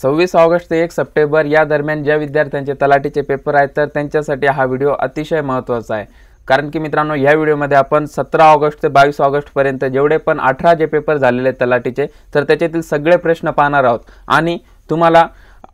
सव्वीस ऑगस्ट ते एक सप्टेंबर या दरम्यान ज्या विद्यार्थ्यांचे तलाठीचे पेपर आहेत तर त्यांच्यासाठी हा व्हिडिओ अतिशय महत्त्वाचा आहे कारण की मित्रांनो या व्हिडिओमध्ये आपण सतरा ऑगस्ट ते बावीस ऑगस्टपर्यंत जेवढे पण अठरा जे पेपर झालेले तलाठीचे तर त्याच्यातील सगळे प्रश्न पाहणार आहोत आणि तुम्हाला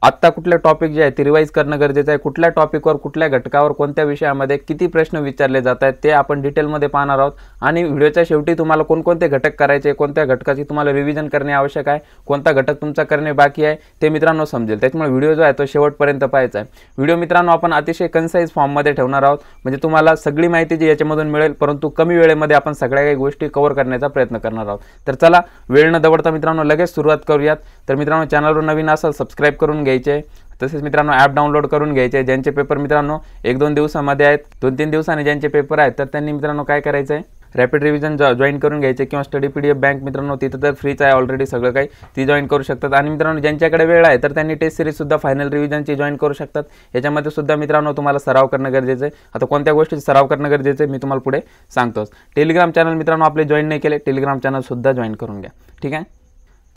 आत्ता कुठले टॉपिक जे आहे ते रिवाईज करणं गरजेचं आहे कुठल्या टॉपिकवर कुठल्या घटकावर कोणत्या विषयामध्ये किती प्रश्न विचारले जात आहेत ते आपण डिटेलमध्ये पाहणार आहोत आणि व्हिडिओच्या शेवटी तुम्हाला कोणकोणते घटक करायचे कोणत्या घटकाची तुम्हाला रिव्हिजन करणे आवश्यक आहे कोणता घटक तुमचा करणे बाकी आहे ते मित्रांनो समजेल त्याच्यामुळे व्हिडिओ जो आहे तो शेवटपर्यंत पाहायचा आहे व्हिडिओ मित्रांनो आपण अतिशय कन्साईज फॉर्ममध्ये ठेवणार आहोत म्हणजे तुम्हाला सगळी माहिती जी याच्यामधून मिळेल परंतु कमी वेळेमध्ये आपण सगळ्या काही गोष्टी कव्हर करण्याचा प्रयत्न करणार आहोत तर चला वेळ न दवडता मित्रांनो लगेच सुरुवात करूयात तर मित्रांनो चॅनलवर नवीन असाल सबस्क्राईब करून घ्यायचे तसेच मित्रांनो ॲप डाउनलोड करून घ्यायचे पेपर मित्रांनो एक दोन दिवस मे दोन तीन दिवस ने जैसे पेपर है तो त्यांनी मित्रांनो काय करायचं आहे रॅपिड रिव्हिजन जॉ जॉईन करून घ्यायचे किंवा study P D F bank मित्रांनो तिथं तर फ्रीच आहे ऑलरेडी सगळं काही ती जॉईन करू शकतात आणि मित्रांनो ज्यांच्याकडे वेळ आहे तर त्यांनी टेस्ट सिरीजसुद्धा फायनल रिव्हिजनची जॉईन करू शकतात याच्यामध्ये सुद्धा मित्रांनो तुम्हाला सराव करणं गरजेचं आहे आता कोणत्या गोष्टीचा सराव करना गरजे मैं मी तुम्हाला पुढे सांगतोच टेलिग्राम चॅनल मित्रांनो आपले जॉईन नाही केले टेलिग्राम चैनल सुधा जॉइन घ्या ठीक आहे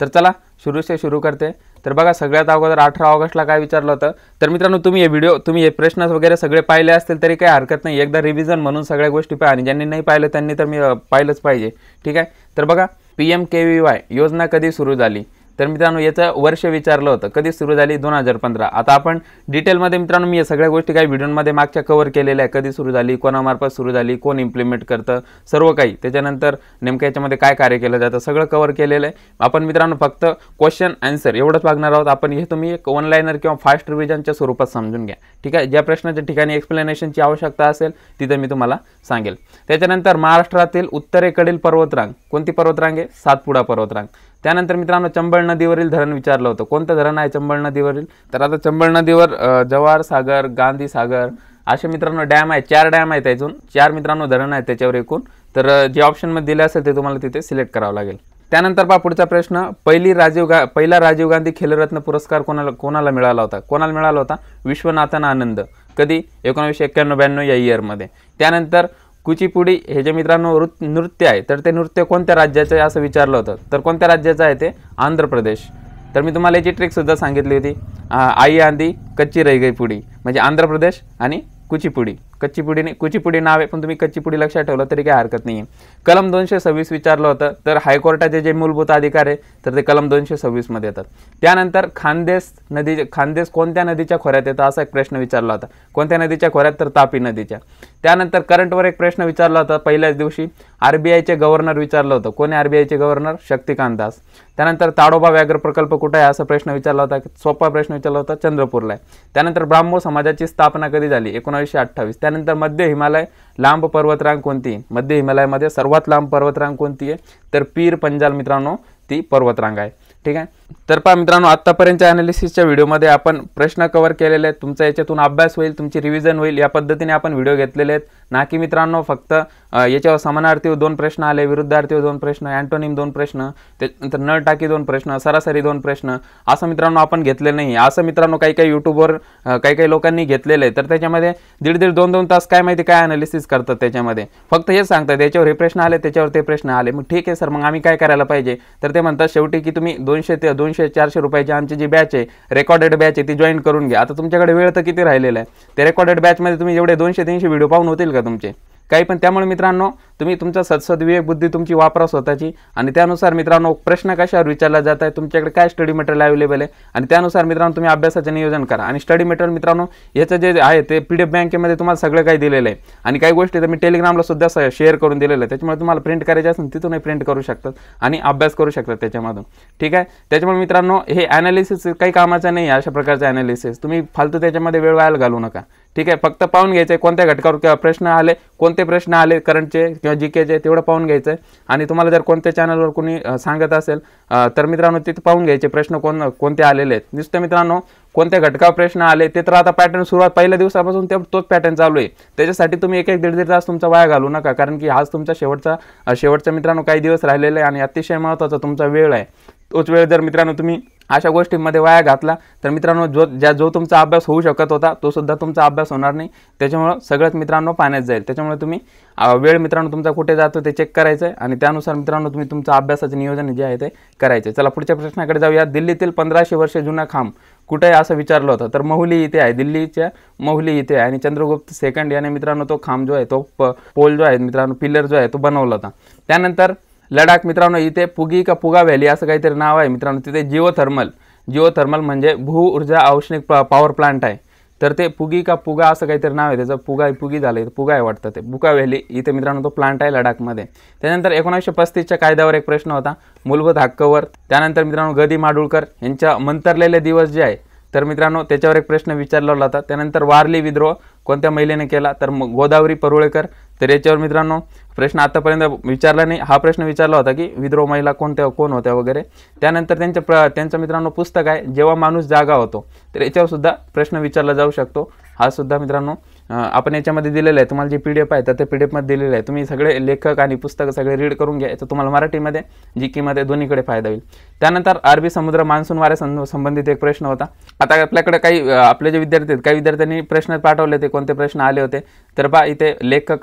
तर चला सुरूचे सुरू करते तर बघा सगळ्यात अगोदर अठरा ऑगस्टला काय विचारलं होतं तर मित्रांनो तुम्ही तुम्हें व्हिडिओ तुम्ही प्रश्न वगैरह सगे पाले असतील तरी काही हरकत नहीं एकदा रिविजन म्हणून सगळ्या गोष्टी पाहा आणि ज्यांनी नाही पाहिलं त्यांनी तर मी अं, ठीक है तो बगा P M K V Y योजना कभी सुरू झाली तर मित्रांनो याचं वर्ष विचारलं होतं कधी सुरू झाली दोन हजार पंधरा आता आपण डिटेलमध्ये मित्रांनो मी या सगळ्या गोष्टी काही व्हिडिओमध्ये मागच्या कव्हर केलेल्या आहे कधी सुरू झाली कोणामार्फत सुरू झाली कोण इम्प्लिमेंट करतं सर्व काही त्याच्यानंतर नेमकं याच्यामध्ये काय कार्य केलं जातं सगळं कव्हर केलेलं आहे आपण मित्रांनो फक्त क्वेश्चन आन्सर एवढंच मागणार आहोत आपण हे तुम्ही एक ऑनलाईनर किंवा फास्ट रिव्हिजनच्या स्वरूपात समजून घ्या ठीक आहे ज्या प्रश्नाच्या ठिकाणी एक्सप्लेनेशनची आवश्यकता असेल तिथं मी तुम्हाला सांगेल त्याच्यानंतर महाराष्ट्रातील उत्तरेकडील पर्वतरांग कोणती पर्वतरांग आहे सातपुडा पर्वतरांग त्यानंतर मित्रांनो चंबळ नदीवरील धरण विचारलं होतं कोणतं धरण आहे चंबळ नदीवरील तर आता चंबळ नदीवर जवार सागर गांधी सागर असे मित्रांनो डॅम आहे चार डॅम आहेत अजून चार मित्रांनो धरण आहेत त्याच्यावर एकूण तर जे ऑप्शनमध्ये दिले असेल ते तुम्हाला तिथे सिलेक्ट करावं लागेल त्यानंतर पहा पुढचा प्रश्न पहिली राजीव गा पहिला राजीव गांधी खेलरत्न पुरस्कार कोणाला कोणाला मिळाला होता कोणाला मिळाला होता विश्वनाथन आनंद कधी एकोणीसशे एक्क्याण्णव ब्याण्णव या इयरमध्ये त्यानंतर कुचीपुडी हे जे मित्रांनो नृत्य आहे तर ते नृत्य कोणत्या राज्याचं आहे असं विचारलं होतं तर कोणत्या राज्याचं आहे ते आंध्र प्रदेश तर मी तुम्हाला याची ट्रिकसुद्धा सांगितली होती आई आंधी कच्ची रहिगई पुडी म्हणजे आंध्र प्रदेश आणि कुचीपुडी कच्चीपुडीने कुचीपुडी नाव आहे पण तुम्ही कच्चीपुडी लक्षात ठेवलं तरी काही हरकत नाही कलम दोनशे सव्वीस विचारलं होतं तर हायकोर्टाचे जे मूलभूत अधिकार आहे तर ते कलम दोनशे सव्वीसमध्ये येतात त्यानंतर खानदेश नदी खानदेश कोणत्या नदीच्या खोऱ्यात येतं असा एक प्रश्न विचारला होता कोणत्या नदीच्या खोऱ्यात तर तापी नदीच्या त्यानंतर करंटवर एक प्रश्न विचारला होता पहिल्याच दिवशी आरबीआयचे गव्हर्नर विचारलं होतं कोणी आरबीआयचे गव्हर्नर शक्तिकांत दास त्यानंतर ताडोबा व्याघ्र प्रकल्प कुठं आहे असा प्रश्न विचारला होता सोपा प्रश्न विचारला होता चंद्रपूरला आहे त्यानंतर ब्राह्मो समाजाची स्थापना कधी झाली एकोणीसशे अठ्ठावीस त्यानंतर मध्य हिमालय लांब पर्वतरांग कोणती मध्य हिमालयामध्ये सर्वात लांब पर्वतरांग कोणती आहे तर पीर पंजाल मित्रांनो ती पर्वतरांग आहे ठीक आहे तर पहा मित्रांनो आत्तापर्यंतच्या ॲनालिसिसच्या व्हिडिओमध्ये आपण प्रश्न कवर केलेले आहेत तुमचा याच्यातून अभ्यास होईल तुमची रिव्हिजन होईल या पद्धतीने आपण व्हिडिओ घेतलेले आहेत ना की मित्रांनो फक्त याच्यावर समानार्थी दोन प्रश्न आले विरुद्धार्थी दोन प्रश्न अँटोनिम दोन प्रश्न त्याच्यानंतर नळ टाकी दोन प्रश्न सरासरी दोन प्रश्न असं मित्रांनो आपण घेतले नाही असं मित्रांनो काही काही यूट्यूबवर काही काही लोकांनी घेतलेले आहे तर त्याच्यामध्ये दीड दीड दोन दोन तास काय माहिती काय ॲनालिसिस करतात त्याच्यामध्ये फक्त हेच सांगतात याच्यावर हे प्रश्न आले त्याच्यावर ते प्रश्न आले मग ठीक आहे सर मग आम्ही काय करायला पाहिजे तर ते म्हणतात शेवटी की तुम्ही दोनशे ते दोनशे चारशे रुपयाची आमची जी बॅच आहे रेकॉर्डेड बॅच आहे ती जॉईन करून घ्या आता तुमच्याकडे वेळ तर किती राहिलेला आहे ते रेकॉर्डेड बॅचमध्ये तुम्ही एवढे दोनशे तीनशे व्हिडिओ पाहून होतील का तुमचे काही पण त्यामुळे मित्रांनो तुम्ही तुमचा सदसद्विवेक बुद्धी तुमची वापरा स्वतःची आणि त्यानुसार मित्रांनो प्रश्न कशावर विचारला जात आहे तुमच्याकडे काय स्टडी मटेरियल अवेलेबल आहे आणि त्यानुसार मित्रांनो तुम्ही अभ्यासाचं नियोजन करा आणि स्टडी मटेरियल मित्रांनो याचं जे आहे ते पी डी एफ बँकेमध्ये तुम्हाला सगळं काही दिलेलं आहे आणि काही गोष्टी तर मी टेलिग्रामला सुद्धा शेअर करून दिलेलं आहे त्याच्यामुळे तुम्हाला प्रिंट करायचे असेल तिथूनही प्रिंट करू शकतात आणि अभ्यास करू शकतात त्याच्यामधून ठीक आहे त्याच्यामुळे मित्रांनो हे ॲनालिसिस काही कामाचं नाही आहे अशा प्रकारचं ॲनालिसिस तुम्ही फालतू त्याच्यामध्ये वेळ व्हायला घालू नका ठीक आहे फक्त पाहून घ्यायचं आहे कोणत्या घटकावर किंवा प्रश्न आले कोणते प्रश्न आले करंटचे किंवा जी केचे तेवढं पाहून घ्यायचं आहे आणि तुम्हाला जर कोणत्या चॅनलवर कोणी सांगत असेल तर मित्रांनो तिथं पाहून घ्यायचे प्रश्न कोण कोणते आलेले आहेत नुसते मित्रांनो कोणत्या घटकावर प्रश्न आले ते तर आता पॅटर्न सुरुवात पहिल्या दिवसापासून ते तोच पॅटर्न चालू आहे त्याच्यासाठी तुम्ही एक एक दीड दीड तास तुमचा वाया घालू नका कारण की आज तुमचा शेवटचा शेवटचा मित्रांनो काही दिवस राहिलेला आहे आणि अतिशय महत्त्वाचा तुमचा वेळ आहे तोच वेळ जर मित्रांनो तुम्ही अशा गोष्टींमध्ये वाया घातला तर मित्रांनो जो ज्या जो तुमचा अभ्यास होऊ शकत होता तो सुद्धा तुमचा अभ्यास होणार नाही त्याच्यामुळं सगळंच मित्रांनो पाण्यात जाईल त्याच्यामुळे तुम्ही वेळ मित्रांनो तुमचा कुठे जातो ते चेक करायचं आहे आणि त्यानुसार मित्रांनो तुम्ही तुमचं अभ्यासाचं नियोजन जे आहे ते करायचं चला पुढच्या प्रश्नाकडे जाऊया दिल्लीतील पंधराशे वर्षे जुना खांब कुठे आहे असं विचारलं होतं तर महुली इथे आहे दिल्लीच्या महुली इथे आहे आणि चंद्रगुप्त सेकंड याने मित्रांनो तो खांब जो आहे तो पोल जो आहे मित्रांनो पिलर जो आहे तो बनवला होता त्यानंतर लडाख मित्रांनो इथे पुगी का पुगा व्हॅली असं काहीतरी नाव आहे मित्रांनो तिथे जिओथर्मल जिओथर्मल म्हणजे भू ऊर्जा औष्णिक पॉवर प्लांट आहे तर ते पुगी का पुगा असं काहीतरी नाव आहे त्याचं पुगा पुगी झालं पुगा आहे वाटतं ते बुका व्हॅली इथे मित्रांनो तो प्लांट आहे लडाखमध्ये त्यानंतर एकोणीसशे पस्तीसच्या कायद्यावर एक प्रश्न होता मूलभूत हक्कवर त्यानंतर मित्रांनो गदी माडूळकर यांच्या मंतरलेले दिवस जे आहे तर मित्रांनो त्याच्यावर एक प्रश्न विचारला होता त्यानंतर वारली विद्रोह कोणत्या महिलेने केला तर गोदावरी परुळेकर तर याच्यावर मित्रांनो प्रश्न आतापर्यंत विचारला नाही हा प्रश्न विचारला होता की विद्रोह महिला कोणत्या कोण होत्या वगैरे त्यानंतर त्यांच्या प्र त्यांचं मित्रांनो पुस्तक आहे जेव्हा माणूस जागा होतो तर याच्यावर सुद्धा प्रश्न विचारला जाऊ शकतो हा सुद्धा मित्रांनो आपण याच्यामध्ये दिलेलं आहे तुम्हाला जे पी डी एफ आहे तर ते पी डी एफमध्ये दिलेलं आहे तुम्ही सगळे लेखक आणि पुस्तकं सगळे रीड करून घ्या तर तुम्हाला मराठीमध्ये जी कीमध्ये दोन्हीकडे फायदा होईल त्यानंतर अरबी समुद्र मान्सून वाऱ्या संबंधित एक प्रश्न होता आता आपल्याकडे काही आपले जे विद्यार्थी आहेत काही विद्यार्थ्यांनी प्रश्न पाठवले होते कोणते प्रश्न आले होते तर पहा इथे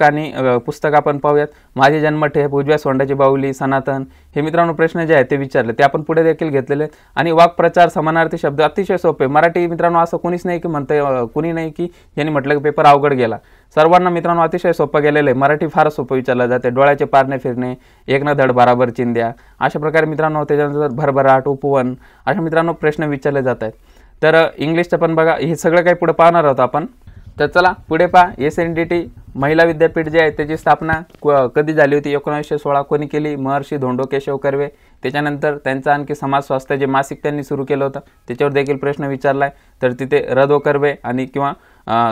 आणि पुस्तक आपण पाहूयात माझे जन्मठेप उजव्या सोंडाची बाहुली सनातन हे मित्रांनो प्रश्न जे आहेत ते विचारले ते आपण पुढे देखील घेतलेले आहेत आणि वाक्प्रचार समानार्थी शब्द अतिशय सोपे मराठी मित्रांनो असं कुणीच नाही की म्हणते कुणी नाही की यांनी म्हटलं की पेपर अवघड गेला सर्वांना मित्रांनो अतिशय सोपं गेलेलं आहे मराठी फार सोपं विचारलं जाते डोळ्याचे पारणे फिरणे एक न धड बराबर चिंद्या अशा प्रकारे मित्रांनो त्याच्यानंतर भरभराट उपवन अशा मित्रांनो प्रश्न विचारले जात आहेत तर इंग्लिशचं पण बघा हे सगळं काही पुढे पाहणार आहोत आपण तर चला पुढे पहा एस एन डी टी महिला विद्यापीठ जे आहे त्याची स्थापना क कधी झाली होती एकोणीसशे सोळा कोणी केली महर्षी धोंडो केशव कर्वे त्याच्यानंतर त्यांचं आणखी समाज स्वास्थ्य जे मासिक त्यांनी सुरू केलं होतं त्याच्यावर देखील प्रश्न विचारला आहे तर तिथे रदो कर्वे आणि किंवा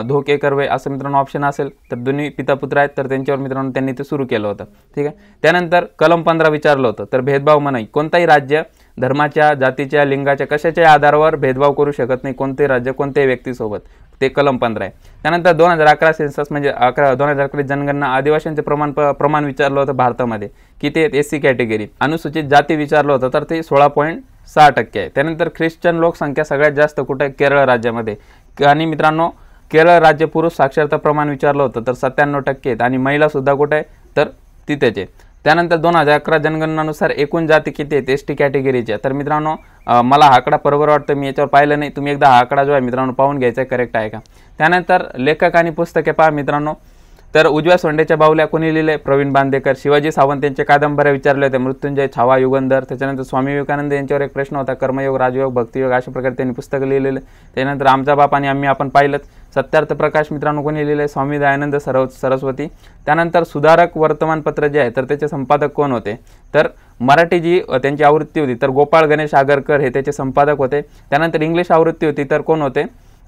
धोके कर्वे असं मित्रांनो ऑप्शन असेल तर दोन्ही पिता पुत्र आहेत तर त्यांच्यावर मित्रांनो त्यांनी ते सुरू केलं होतं ठीक आहे त्यानंतर कलम पंधरा विचारलं होतं तर भेदभाव मनाई कोणताही राज्य धर्माच्या जातीच्या लिंगाच्या कशाच्या आधारावर भेदभाव करू शकत नाही कोणते राज्य कोणत्याही व्यक्तीसोबत ते कलम पंधरा आहे त्यानंतर दोन हजार अकरा सेन्सस म्हणजे अकरा दोन हजार अकरा जनगणना आदिवासींचे प्रमाण प्रमाण विचारलं होतं भारतामध्ये की ते एस सी कॅटेगरी अनुसूचित जाती विचारलं होतं तर ते सोळा पॉईंट सहा टक्के आहे त्यानंतर ख्रिश्चन लोकसंख्या सगळ्यात जास्त कुठे केरळ राज्यामध्ये आणि मित्रांनो केरळ राज्य पुरुष साक्षरता प्रमाण विचारलं होतं तर सत्त्याण्णव टक्के आहेत आणि महिलासुद्धा कुठे आहे तर तिथेच आहे त्यानंतर दोन हजार अकरा जनगणनानुसार एकूण जाती किती आहेत एस टी कॅटेगरीच्या तर मित्रांनो मला हा आकडा बरोबर वाटतं मी याच्यावर पाहिलं नाही तुम्ही एकदा हा आकडा जो आहे मित्रांनो पाहून घ्यायचा आहे करेक्ट आहे का त्यानंतर लेखक आणि पुस्तके पहा मित्रांनो तर उजव्या सोंडेच्या बाहुल्या कोणी लिहिले प्रवीण बांदेकर शिवाजी सावंत यांचे कादंबऱ्या विचारले होते मृत्युंजय छावा युगंधर त्याच्यानंतर स्वामी विवेकानंद यांच्यावर एक प्रश्न होता कर्मयोग राजयोग भक्तियोग अशा प्रकारे त्यांनी पुस्तकं लिहिलेलं त्यानंतर आमचा बाप आणि आम्ही आपण पाहिलंच सत्यार्थ प्रकाश मित्रांनो कोणी लिहिलेलं आहे स्वामी दयानंद सरव सरस्वती त्यानंतर सुधारक वर्तमानपत्र जे आहे तर त्याचे संपादक कोण होते तर मराठी जी त्यांची आवृत्ती होती तर गोपाळ गणेश आगरकर हे त्याचे संपादक होते त्यानंतर इंग्लिश आवृत्ती होती तर कोण होते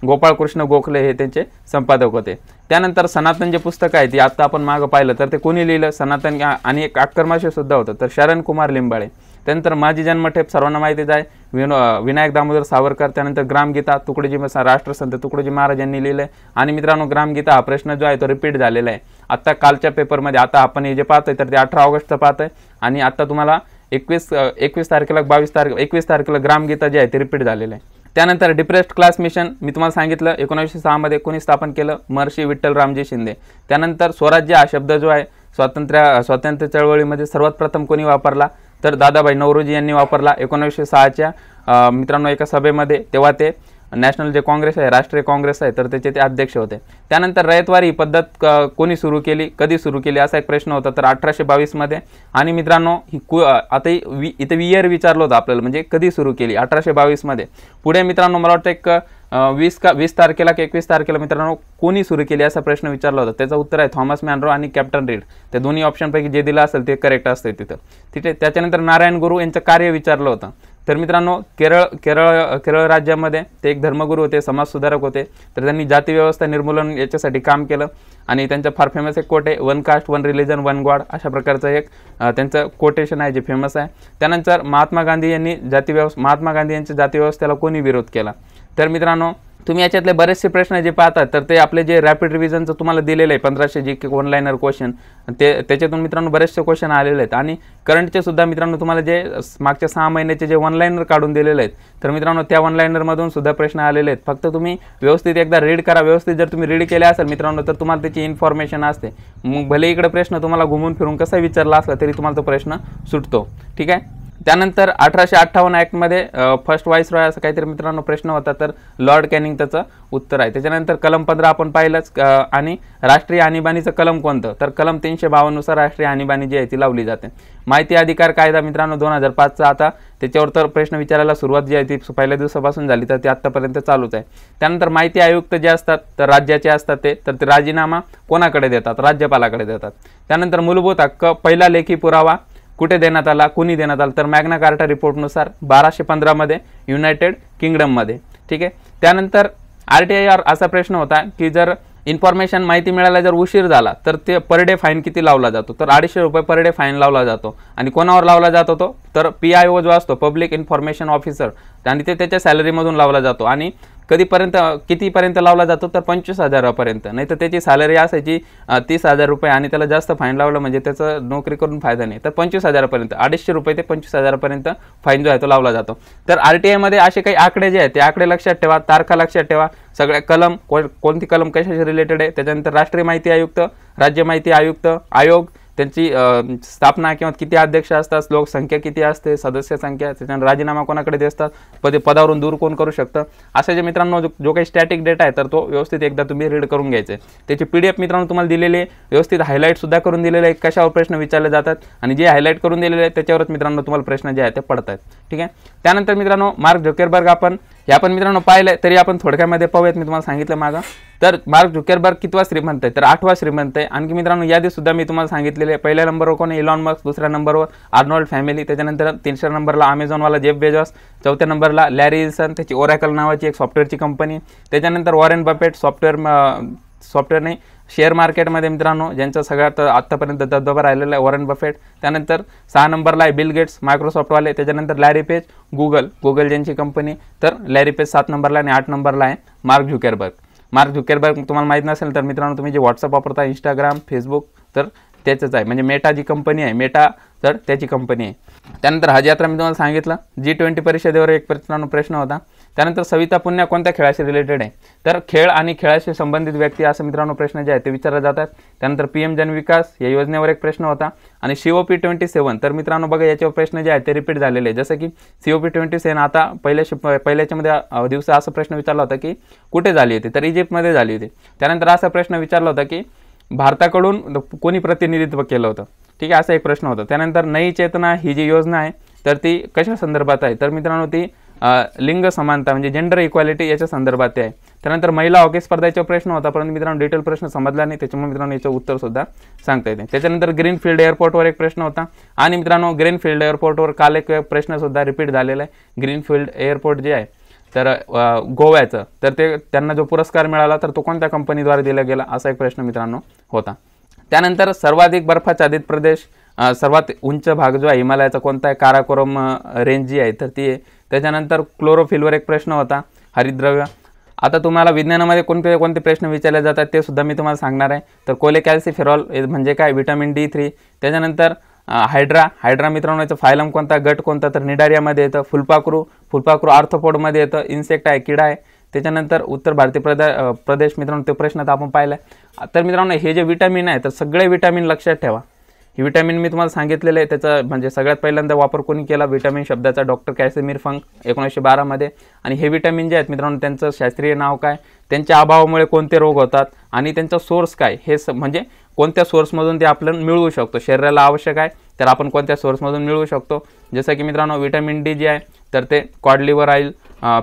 गोपाळ कृष्ण गोखले हे त्यांचे संपादक होते त्यानंतर सनातन जे पुस्तक आहे ते आत्ता आपण मागं पाहिलं तर ते कोणी लिहिलं सनातन आणि एक आक्रमाशी सुद्धा होतं तर शरण कुमार लिंबाळे त्यानंतर माझी जन्मठेप सर्वांना माहितीच आहे विनो विनायक दामोदर सावरकर त्यानंतर ग्रामगीता तुकडोजी राष्ट्रसंत तुकडोजी महाराज यांनी लिहिलं आहे आणि मित्रांनो ग्रामगीता हा प्रश्न जो आहे तो रिपीट झालेला आहे आत्ता कालच्या पेपरमध्ये आता आपण हे जे पाहतोय तर ते अठरा ऑगस्टचं पाहतोय आणि आत्ता तुम्हाला एकवीस एकवीस तारखेला बावीस तारखे एकवीस तारखेला ग्रामगीता जे आहे ते रिपीट झालेलं आहे त्यानंतर डिप्रेस्ड क्लास मिशन मी तुम्हाला सांगितलं एकोणीसशे सहामध्ये कोणी स्थापन केलं महर्षी विठ्ठल रामजी शिंदे त्यानंतर स्वराज्य हा शब्द जो आहे स्वातंत्र्य स्वातंत्र्य चळवळीमध्ये सर्वात प्रथम कोणी वापरला तर दादाभाई नवरोजी यांनी वापरला एकोणीसशे सहाच्या मित्रांनो एका सभेमध्ये तेव्हा ते नॅशनल जे काँग्रेस आहे राष्ट्रीय काँग्रेस आहे तर त्याचे ते अध्यक्ष होते त्यानंतर रयतवारी पद्धत कोणी सुरू केली कधी सुरू केली असा एक प्रश्न होता तर अठराशे बावीसमध्ये आणि मित्रांनो ही कु आता वि इथं वियर विचारलं होतं आपल्याला म्हणजे कधी सुरू केली अठराशे बावीसमध्ये पुढे मित्रांनो मला वाटतं एक वीस का वीस तारखेला की एकवीस तारखेला मित्रांनो कोणी सुरू केली असा प्रश्न विचारला होता त्याचं उत्तर आहे थॉमस मॅनरो आणि कॅप्टन रीड ते दोन्ही ऑप्शनपैकी जे दिलं असेल ते करेक्ट असते तिथं ठीक आहे त्याच्यानंतर नारायण गुरु यांचं कार्य विचारलं होतं तर मित्रांनो केरळ केरळ केरळ राज्यामध्ये ते एक धर्मगुरू होते समाजसुधारक होते तर त्यांनी जातीव्यवस्था निर्मूलन याच्यासाठी काम केलं आणि त्यांचं फार फेमस एक कोट आहे one caste one religion one god अशा प्रकारचं एक त्यांचं कोटेशन आहे जे फेमस आहे त्यानंतर महात्मा गांधी यांनी जातीव्यवस्था महात्मा गांधी यांच्या जातीव्यवस्थेला कोणी विरोध केला तर मित्रांनो तुम्ही याच्यातले बरेचसे प्रश्न जे पाहतात तर ते आपले जे रॅपिड रिव्हिजनचं तुम्हाला दिलेलं आहे पंधराशे जे के ऑनलाईनर क्वेश्चन ते त्याच्यातून मित्रांनो बरेचसे क्वेश्चन आलेले आहेत आणि करंटचे सुद्धा मित्रांनो तुम्हाला जे मागच्या सहा महिन्याचे जे ऑनलाईनर काढून दिलेले आहेत तर मित्रांनो त्या ऑनलाईनरमधून सुद्धा प्रश्न आलेले आहेत फक्त तुम्ही व्यवस्थित एकदा रीड करा व्यवस्थित जर तुम्ही रीड केले असेल मित्रांनो तर तुम्हाला त्याची इन्फॉर्मेशन असते मग भले इकडे प्रश्न तुम्हाला घुमून फिरून कसा विचारला असला तरी तुम्हाला तो प्रश्न सुटतो ठीक आहे त्यानंतर अठराशे अठ्ठावन्न ॲक्टमध्ये फर्स्ट वाईस रॉय असं काहीतरी मित्रांनो प्रश्न होता तर लॉर्ड कॅनिंग त्याचं उत्तर आहे त्याच्यानंतर कलम पंधरा आपण पाहिलंच आणि राष्ट्रीय आणीबाणीचं कलम कोणतं तर कलम तीनशे बावन्नुसार राष्ट्रीय आणीबाणी जी आहे ती लावली जाते माहिती अधिकार कायदा मित्रांनो दोन हजार पाचचा आता त्याच्यावर तर प्रश्न विचारायला सुरुवात जी आहे ती पहिल्या दिवसापासून झाली तर ती आत्तापर्यंत चालूच आहे त्यानंतर माहिती आयुक्त जे असतात तर राज्याचे असतात ते तर ते राजीनामा कोणाकडे देतात राज्यपालाकडे देतात त्यानंतर मूलभूत हक्क पहिला लेखी पुरावा कुठे देण्यात आला कुणी देण्यात आला तर मॅग्ना कार्टा रिपोर्टनुसार बाराशे पंधरामध्ये युनायटेड किंगडममध्ये ठीक आहे त्यानंतर आर टी आयवर असा प्रश्न होता की जर इन्फॉर्मेशन माहिती मिळायला जर उशीर झाला तर ते पर डे फाईन किती लावला जातो तर अडीचशे रुपये पर डे फाईन लावला जातो आणि कोणावर लावला जातो तो तर पी आय ओ जो असतो पब्लिक इन्फॉर्मेशन ऑफिसर आणि ते त्याच्या सॅलरीमधून लावला जातो आणि कधीपर्यंत कितीपर्यंत लावला जातो तर पंचवीस हजारापर्यंत नाही तर त्याची सॅलरी असायची तीस हजार रुपये आणि त्याला जास्त फाईन लावलं म्हणजे त्याचा नोकरी करून फायदा नाही तर पंचवीस हजारापर्यंत अडीचशे रुपये ते पंचवीस हजारापर्यंत फाईन जो आहे तो लावला जातो तर आर टी आयमध्ये असे काही आकडे जे आहेत ते आकडे लक्षात ठेवा तारखा लक्षात ठेवा सगळ्या कलम कोणती कलम कशाशी रिलेटेड आहे त्याच्यानंतर राष्ट्रीय माहिती आयुक्त राज्य माहिती आयुक्त आयोग त्यांची स्थापना किंवा किती अध्यक्ष असतात लोकसंख्या किती असते सदस्य संख्या त्याच्यानंतर राजीनामा कोणाकडे देतात पदे पदावरून दूर कोण करू शकतं असा जे मित्रांनो जो काही स्टॅटिक डेटा आहे तर तो व्यवस्थित एकदा तुम्ही रीड करून घ्यायचे त्याची पी डी एफ मित्रांनो तुम्हाला दिलेले व्यवस्थित हायलाईटसुद्धा करून दिलेले आहे कशावर प्रश्न विचारले जातात आणि जे हायलाईट करून दिलेले आहेत त्याच्यावरच मित्रांनो तुम्हाला प्रश्न जे आहे ते पडतात ठीक आहे त्यानंतर मित्रांनो मार्क झोकेरबर्ग आपण हे आपण मित्रांनो पाहिलं तरी आपण थोडक्यामध्ये पाहूयात मी तुम्हाला सांगितलं मागं तर मार्क झुकेरबर्ग कितवा श्रीमंत आहे तर आठवा श्रीमंत आहे आणखी मित्रांनो यादी सुद्धा मी तुम्हाला सांगितलेले आहे पहिल्या नंबरवर कोण इलॉन मार्क्स दुसऱ्या नंबरवर आर्नॉल्ड फॅमिली त्याच्यानंतर तिसऱ्या नंबरला अमेझॉनवाला जेफ बेजॉस चौथ्या नंबरला लॅरी त्याची ओरॅकल नावाची एक सॉफ्टवेअरची कंपनी त्याच्यानंतर वॉरेन बफेट सॉफ्टवेअर सॉफ्टवेअर नाही शेअर मार्केटमध्ये मित्रांनो ज्यांचा सगळ्यात आत्तापर्यंत दबदबा राहिलेला आहे वॉरन बफेट त्यानंतर सहा नंबरला आहे बिल गेट्स मायक्रोसॉफ्टवाले त्याच्यानंतर लॅरी पेज गुगल गुगल ज्यांची कंपनी तर लॅरी पेज सात नंबरला आणि आठ नंबरला आहे मार्क झुकेरबर्ग मार्क झुकेरबर्ग तुम्हाला माहीत नसेल तर मित्रांनो तुम्ही जे व्हॉट्सअप वापरता इंस्टाग्राम फेसबुक तर त्याचंच आहे म्हणजे मेटा जी कंपनी आहे मेटा तर त्याची कंपनी आहे त्यानंतर हज यात्रा मी तुम्हाला सांगितलं जी ट्वेंटी परिषदेवर एक मित्रांनो प्रश्न होता त्यानंतर सविता पुण्या कोणत्या खेळाशी रिलेटेड आहे तर खेळ आणि खेळाशी संबंधित व्यक्ती असं मित्रांनो प्रश्न जे आहे ते विचारले जातात त्यानंतर पी एम जनविकास या योजनेवर एक प्रश्न होता आणि सीओ पी ट्वेंटी सेवन तर मित्रांनो बघा याच्यावर प्रश्न जे आहे ते रिपीट झालेले आहे जसं की ओ पी ट्वेंटी सेवन आता पहिल्या शिप पहिल्याच्यामध्ये दिवसा असा प्रश्न विचारला होता की कुठे झाली होती तर इजिप्तमध्ये झाली होती त्यानंतर असा प्रश्न विचारला होता की भारताकडून कोणी प्रतिनिधित्व केलं होतं ठीक आहे असा एक प्रश्न होता त्यानंतर नई चेतना ही जी योजना आहे तर ती कशा संदर्भात आहे तर मित्रांनो ती लिंग समानता म्हणजे जेंडर इक्वॅलिटी याच्या संदर्भात ते आहे त्यानंतर महिला हॉकी स्पर्धेचा प्रश्न होता परंतु मित्रांनो डिटेल प्रश्न समजला नाही त्याच्यामुळे मित्रांनो याचं उत्तर सुद्धा सांगता येते त्याच्यानंतर ग्रीनफील्ड एअरपोर्टवर एक प्रश्न होता आणि मित्रांनो ग्रीनफील्ड एअरपोर्टवर काल एक प्रश्न सुद्धा रिपीट झालेला आहे ग्रीनफील्ड एअरपोर्ट जे आहे तर गोव्याचं तर ते त्यांना जो पुरस्कार मिळाला तर तो कोणत्या कंपनीद्वारे दिला गेला असा एक प्रश्न मित्रांनो होता त्यानंतर सर्वाधिक बर्फाच्छादित प्रदेश सर्वात उंच भाग जो आहे हिमालयाचा कोणता आहे काराकोरम रेंज जी आहे तर ती त्याच्यानंतर क्लोरोफिलवर एक प्रश्न होता हरिद्रव्य आता तुम्हाला विज्ञानामध्ये कोणते कोणते प्रश्न विचारले जातात ते सुद्धा मी तुम्हाला सांगणार आहे तर कोले कॅल्सिफेरॉल म्हणजे काय विटामिन डी थ्री त्याच्यानंतर हायड्रा हायड्रा मित्रांनो याचं फायलम कोणता गट कोणता तर निडारियामध्ये येतं फुलपाखरू फुलपाखरू आर्थोपोडमध्ये येतं इन्सेक्ट आहे किडा आहे त्याच्यानंतर उत्तर भारतीय प्रदा प्रदेश मित्रांनो तो प्रश्न आता आपण पाहिला तर मित्रांनो हे जे विटॅमिन आहे तर सगळे विटॅमिन लक्षात ठेवा हे विटॅमिन मी तुम्हाला सांगितलेलं आहे त्याचा म्हणजे सगळ्यात पहिल्यांदा वापर कोणी केला विटॅमिन शब्दाचा डॉक्टर कॅसेमीर फंक एकोणीसशे बारामध्ये आणि हे विटॅमिन जे आहेत मित्रांनो त्यांचं शास्त्रीय नाव काय त्यांच्या अभावामुळे कोणते रोग होतात आणि त्यांचा सोर्स काय हे स म्हणजे कोणत्या सोर्समधून ते आपण मिळवू शकतो शरीराला आवश्यक आहे तर आपण कोणत्या सोर्समधून मिळवू शकतो जसं की मित्रांनो विटॅमिन डी जे आहे तर ते कॉडलीवर राहील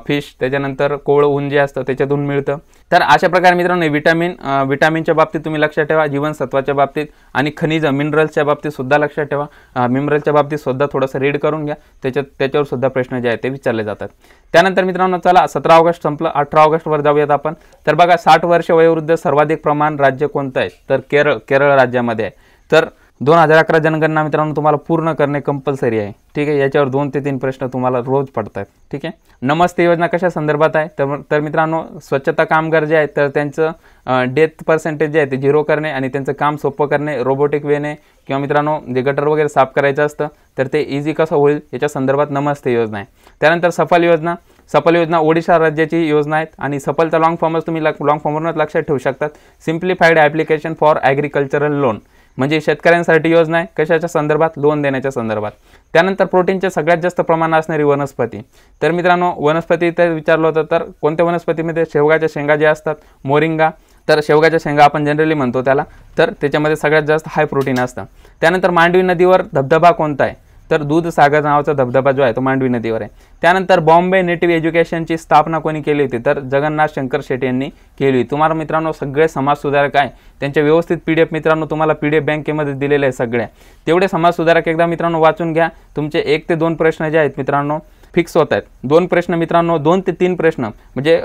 फिश त्याच्यानंतर कोळ ऊन जे असतं त्याच्यातून मिळतं तर अशा प्रकारे मित्रांनो विटॅमिन विटॅमिनच्या बाबतीत तुम्ही लक्षात ठेवा जीवनसत्वाच्या बाबतीत आणि खनिज मिनरल्सच्या बाबतीत सुद्धा लक्षात ठेवा मिनरलच्या बाबतीत सुद्धा थोडंसं रीड करून घ्या त्याच्यात त्याच्यावर सुद्धा प्रश्न जे आहेत ते विचारले जातात त्यानंतर मित्रांनो चला सतरा ऑगस्ट संपलं अठरा ऑगस्टवर जाऊयात आपण तर बघा साठ वर्ष वयोवृद्ध सर्वाधिक प्रमाण राज्य कोणतं आहे तर केरळ केरळ राज्यामध्ये आहे तर दोन हजार अकरा जनगणना मित्रांनो तुम्हाला पूर्ण करणे कंपल्सरी आहे ठीक आहे याच्यावर दोन ते तीन प्रश्न तुम्हाला रोज पडतात ठीक आहे नमस्ते योजना कशा संदर्भात आहे तर तर मित्रांनो स्वच्छता कामगार जे आहेत तर त्यांचं डेथ पर्सेंटेज जे आहे ते झिरो करणे आणि त्यांचं काम सोपं करणे रोबोटिक वेने किंवा मित्रांनो जे गटर वगैरे साफ करायचं असतं तर ते इझी कसं होईल याच्या संदर्भात नमस्ते योजना आहे त्यानंतर सफल योजना सफल योजना ओडिशा राज्याची योजना आहेत आणि सफलचा लाँग फॉर्मच तुम्ही लॉंग फॉर्मवरच लक्षात ठेवू शकतात simplified application for agricultural loan म्हणजे शेतकऱ्यांसाठी योजना आहे कशाच्या संदर्भात लोन देण्याच्या संदर्भात त्यानंतर प्रोटीनचे सगळ्यात जास्त प्रमाणात असणारी वनस्पती तर मित्रांनो वनस्पती तर विचारलं होतं तर कोणत्या वनस्पतीमध्ये शेवगाच्या शेंगा ज्या असतात मोरिंगा तर शेवगाच्या शेंगा आपण जनरली म्हणतो त्याला तर त्याच्यामध्ये सगळ्यात जास्त हाय प्रोटीन असतं त्यानंतर मांडवी नदीवर धबधबा कोणता आहे तर दूधसागर नावाचा धबधबा जो आहे तो मांडवी नदीवर आहे त्यानंतर बॉम्बे नेटिव्ह एज्युकेशनची स्थापना कोणी केली होती तर जगन्नाथ शंकर शेट्टी यांनी केली होती तुम्हाला मित्रांनो सगळे समाजसुधारक आहे त्यांच्या व्यवस्थित पी डी एफ मित्रांनो तुम्हाला पी डी एफ बँकेमध्ये दिलेले आहे सगळ्या तेवढे समाजसुधारक एकदा मित्रांनो वाचून घ्या तुमचे एक ते दोन प्रश्न जे आहेत मित्रांनो फिक्स होत आहेत दोन प्रश्न मित्रांनो दोन ते तीन प्रश्न म्हणजे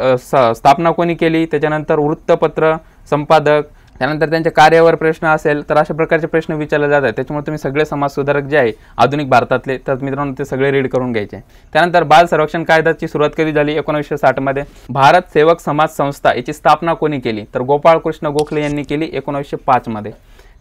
स्थापना कोणी केली त्याच्यानंतर वृत्तपत्र संपादक त्यानंतर त्यांच्या कार्यावर प्रश्न असेल तर अशा प्रकारचे प्रश्न विचारले जातात त्याच्यामुळे तुम्ही सगळे समाजसुधारक जे आहे आधुनिक भारतातले तर मित्रांनो ते सगळे रीड करून घ्यायचे त्यानंतर बाल संरक्षण कायद्याची सुरुवात कधी झाली एकोणीसशे साठमध्ये भारत सेवक समाज संस्था याची स्थापना कोणी केली तर गोपाळकृष्ण गोखले यांनी केली एकोणीसशे पाचमध्ये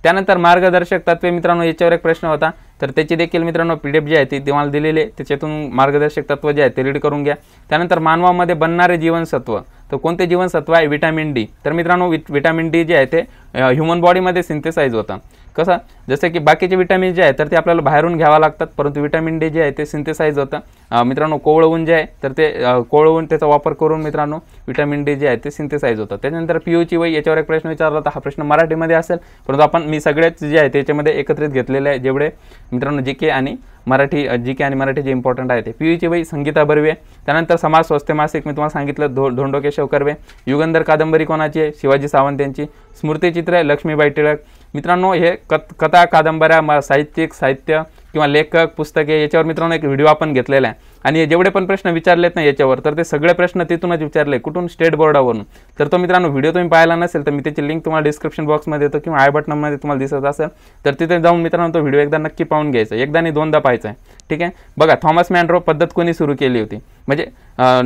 त्यानंतर मार्गदर्शक तत्वे मित्रांनो याच्यावर एक प्रश्न होता तर त्याची देखील मित्रांनो पी डी एफ जे आहे ती तुम्हाला दिलेले त्याच्यातून मार्गदर्शक तत्व जे आहे ते रीड करून घ्या त्यानंतर मानवामध्ये बनणारे जीवनसत्व तर कोणते जीवनसत्व आहे विटॅमिन डी तर मित्रांनो विट विटॅमिन डी जे आहे ते ह्युमन बॉडीमध्ये सिंथेसाईज होतं कसं जसं की बाकीचे विटॅमिन जे आहे तर ते आपल्याला बाहेरून घ्यावा लागतात परंतु विटॅमिन डी जे आहे ते सिंथेसाईज होतं मित्रांनो कोवळवून जे आहे तर ते कोवळवून त्याचा वापर करून मित्रांनो विटॅमिन डी जे आहे ते सिंथेसाईज होतं त्याच्यानंतर पी ओची वय याच्यावर एक प्रश्न विचारला तर हा प्रश्न मराठीमध्ये असेल परंतु आपण मी सगळेच जे आहे त्याच्यामध्ये एकत्रित घेतलेले आहे जेवढे मित्रांनो जी के आणि मराठी जी के आणि मराठी जे इम्पॉर्टंट आहे ते पी ओची वय संगीता बर्वे त्यानंतर समाज स्वास्थ्य मासिक मी तुम्हाला सांगितलं धो धोंडोके कर्वे युगंधर कादंबरी कोणाची आहे शिवाजी सावंत यांची स्मृतिचित्र आहे लक्ष्मीबाई टिळक मित्रांनो हे कथ कथा कादंबऱ्या म साहित्यिक साहित्य किंवा लेखक पुस्तके याच्यावर मित्रांनो एक व्हिडिओ आपण घेतलेला आहे आणि जेवढे पण प्रश्न विचारलेत ना याच्यावर तर ते सगळे प्रश्न तिथूनच विचारले कुठून स्टेट बोर्डावरून तर तो मित्रांनो व्हिडिओ तुम्ही पाहिला नसेल तर मी त्याची लिंक तुम्हाला डिस्क्रिप्शन बॉक्समध्ये येतो किंवा आय बटनमध्ये तुम्हाला दिसत असेल तर तिथे जाऊन मित्रांनो तो व्हिडिओ एकदा नक्की पाहून घ्यायचा एकदा आणि दोनदा पाहायचा आहे ठीक आहे बघा थॉमस मॅन्ड्रो पद्धत कोणी सुरू केली होती म्हणजे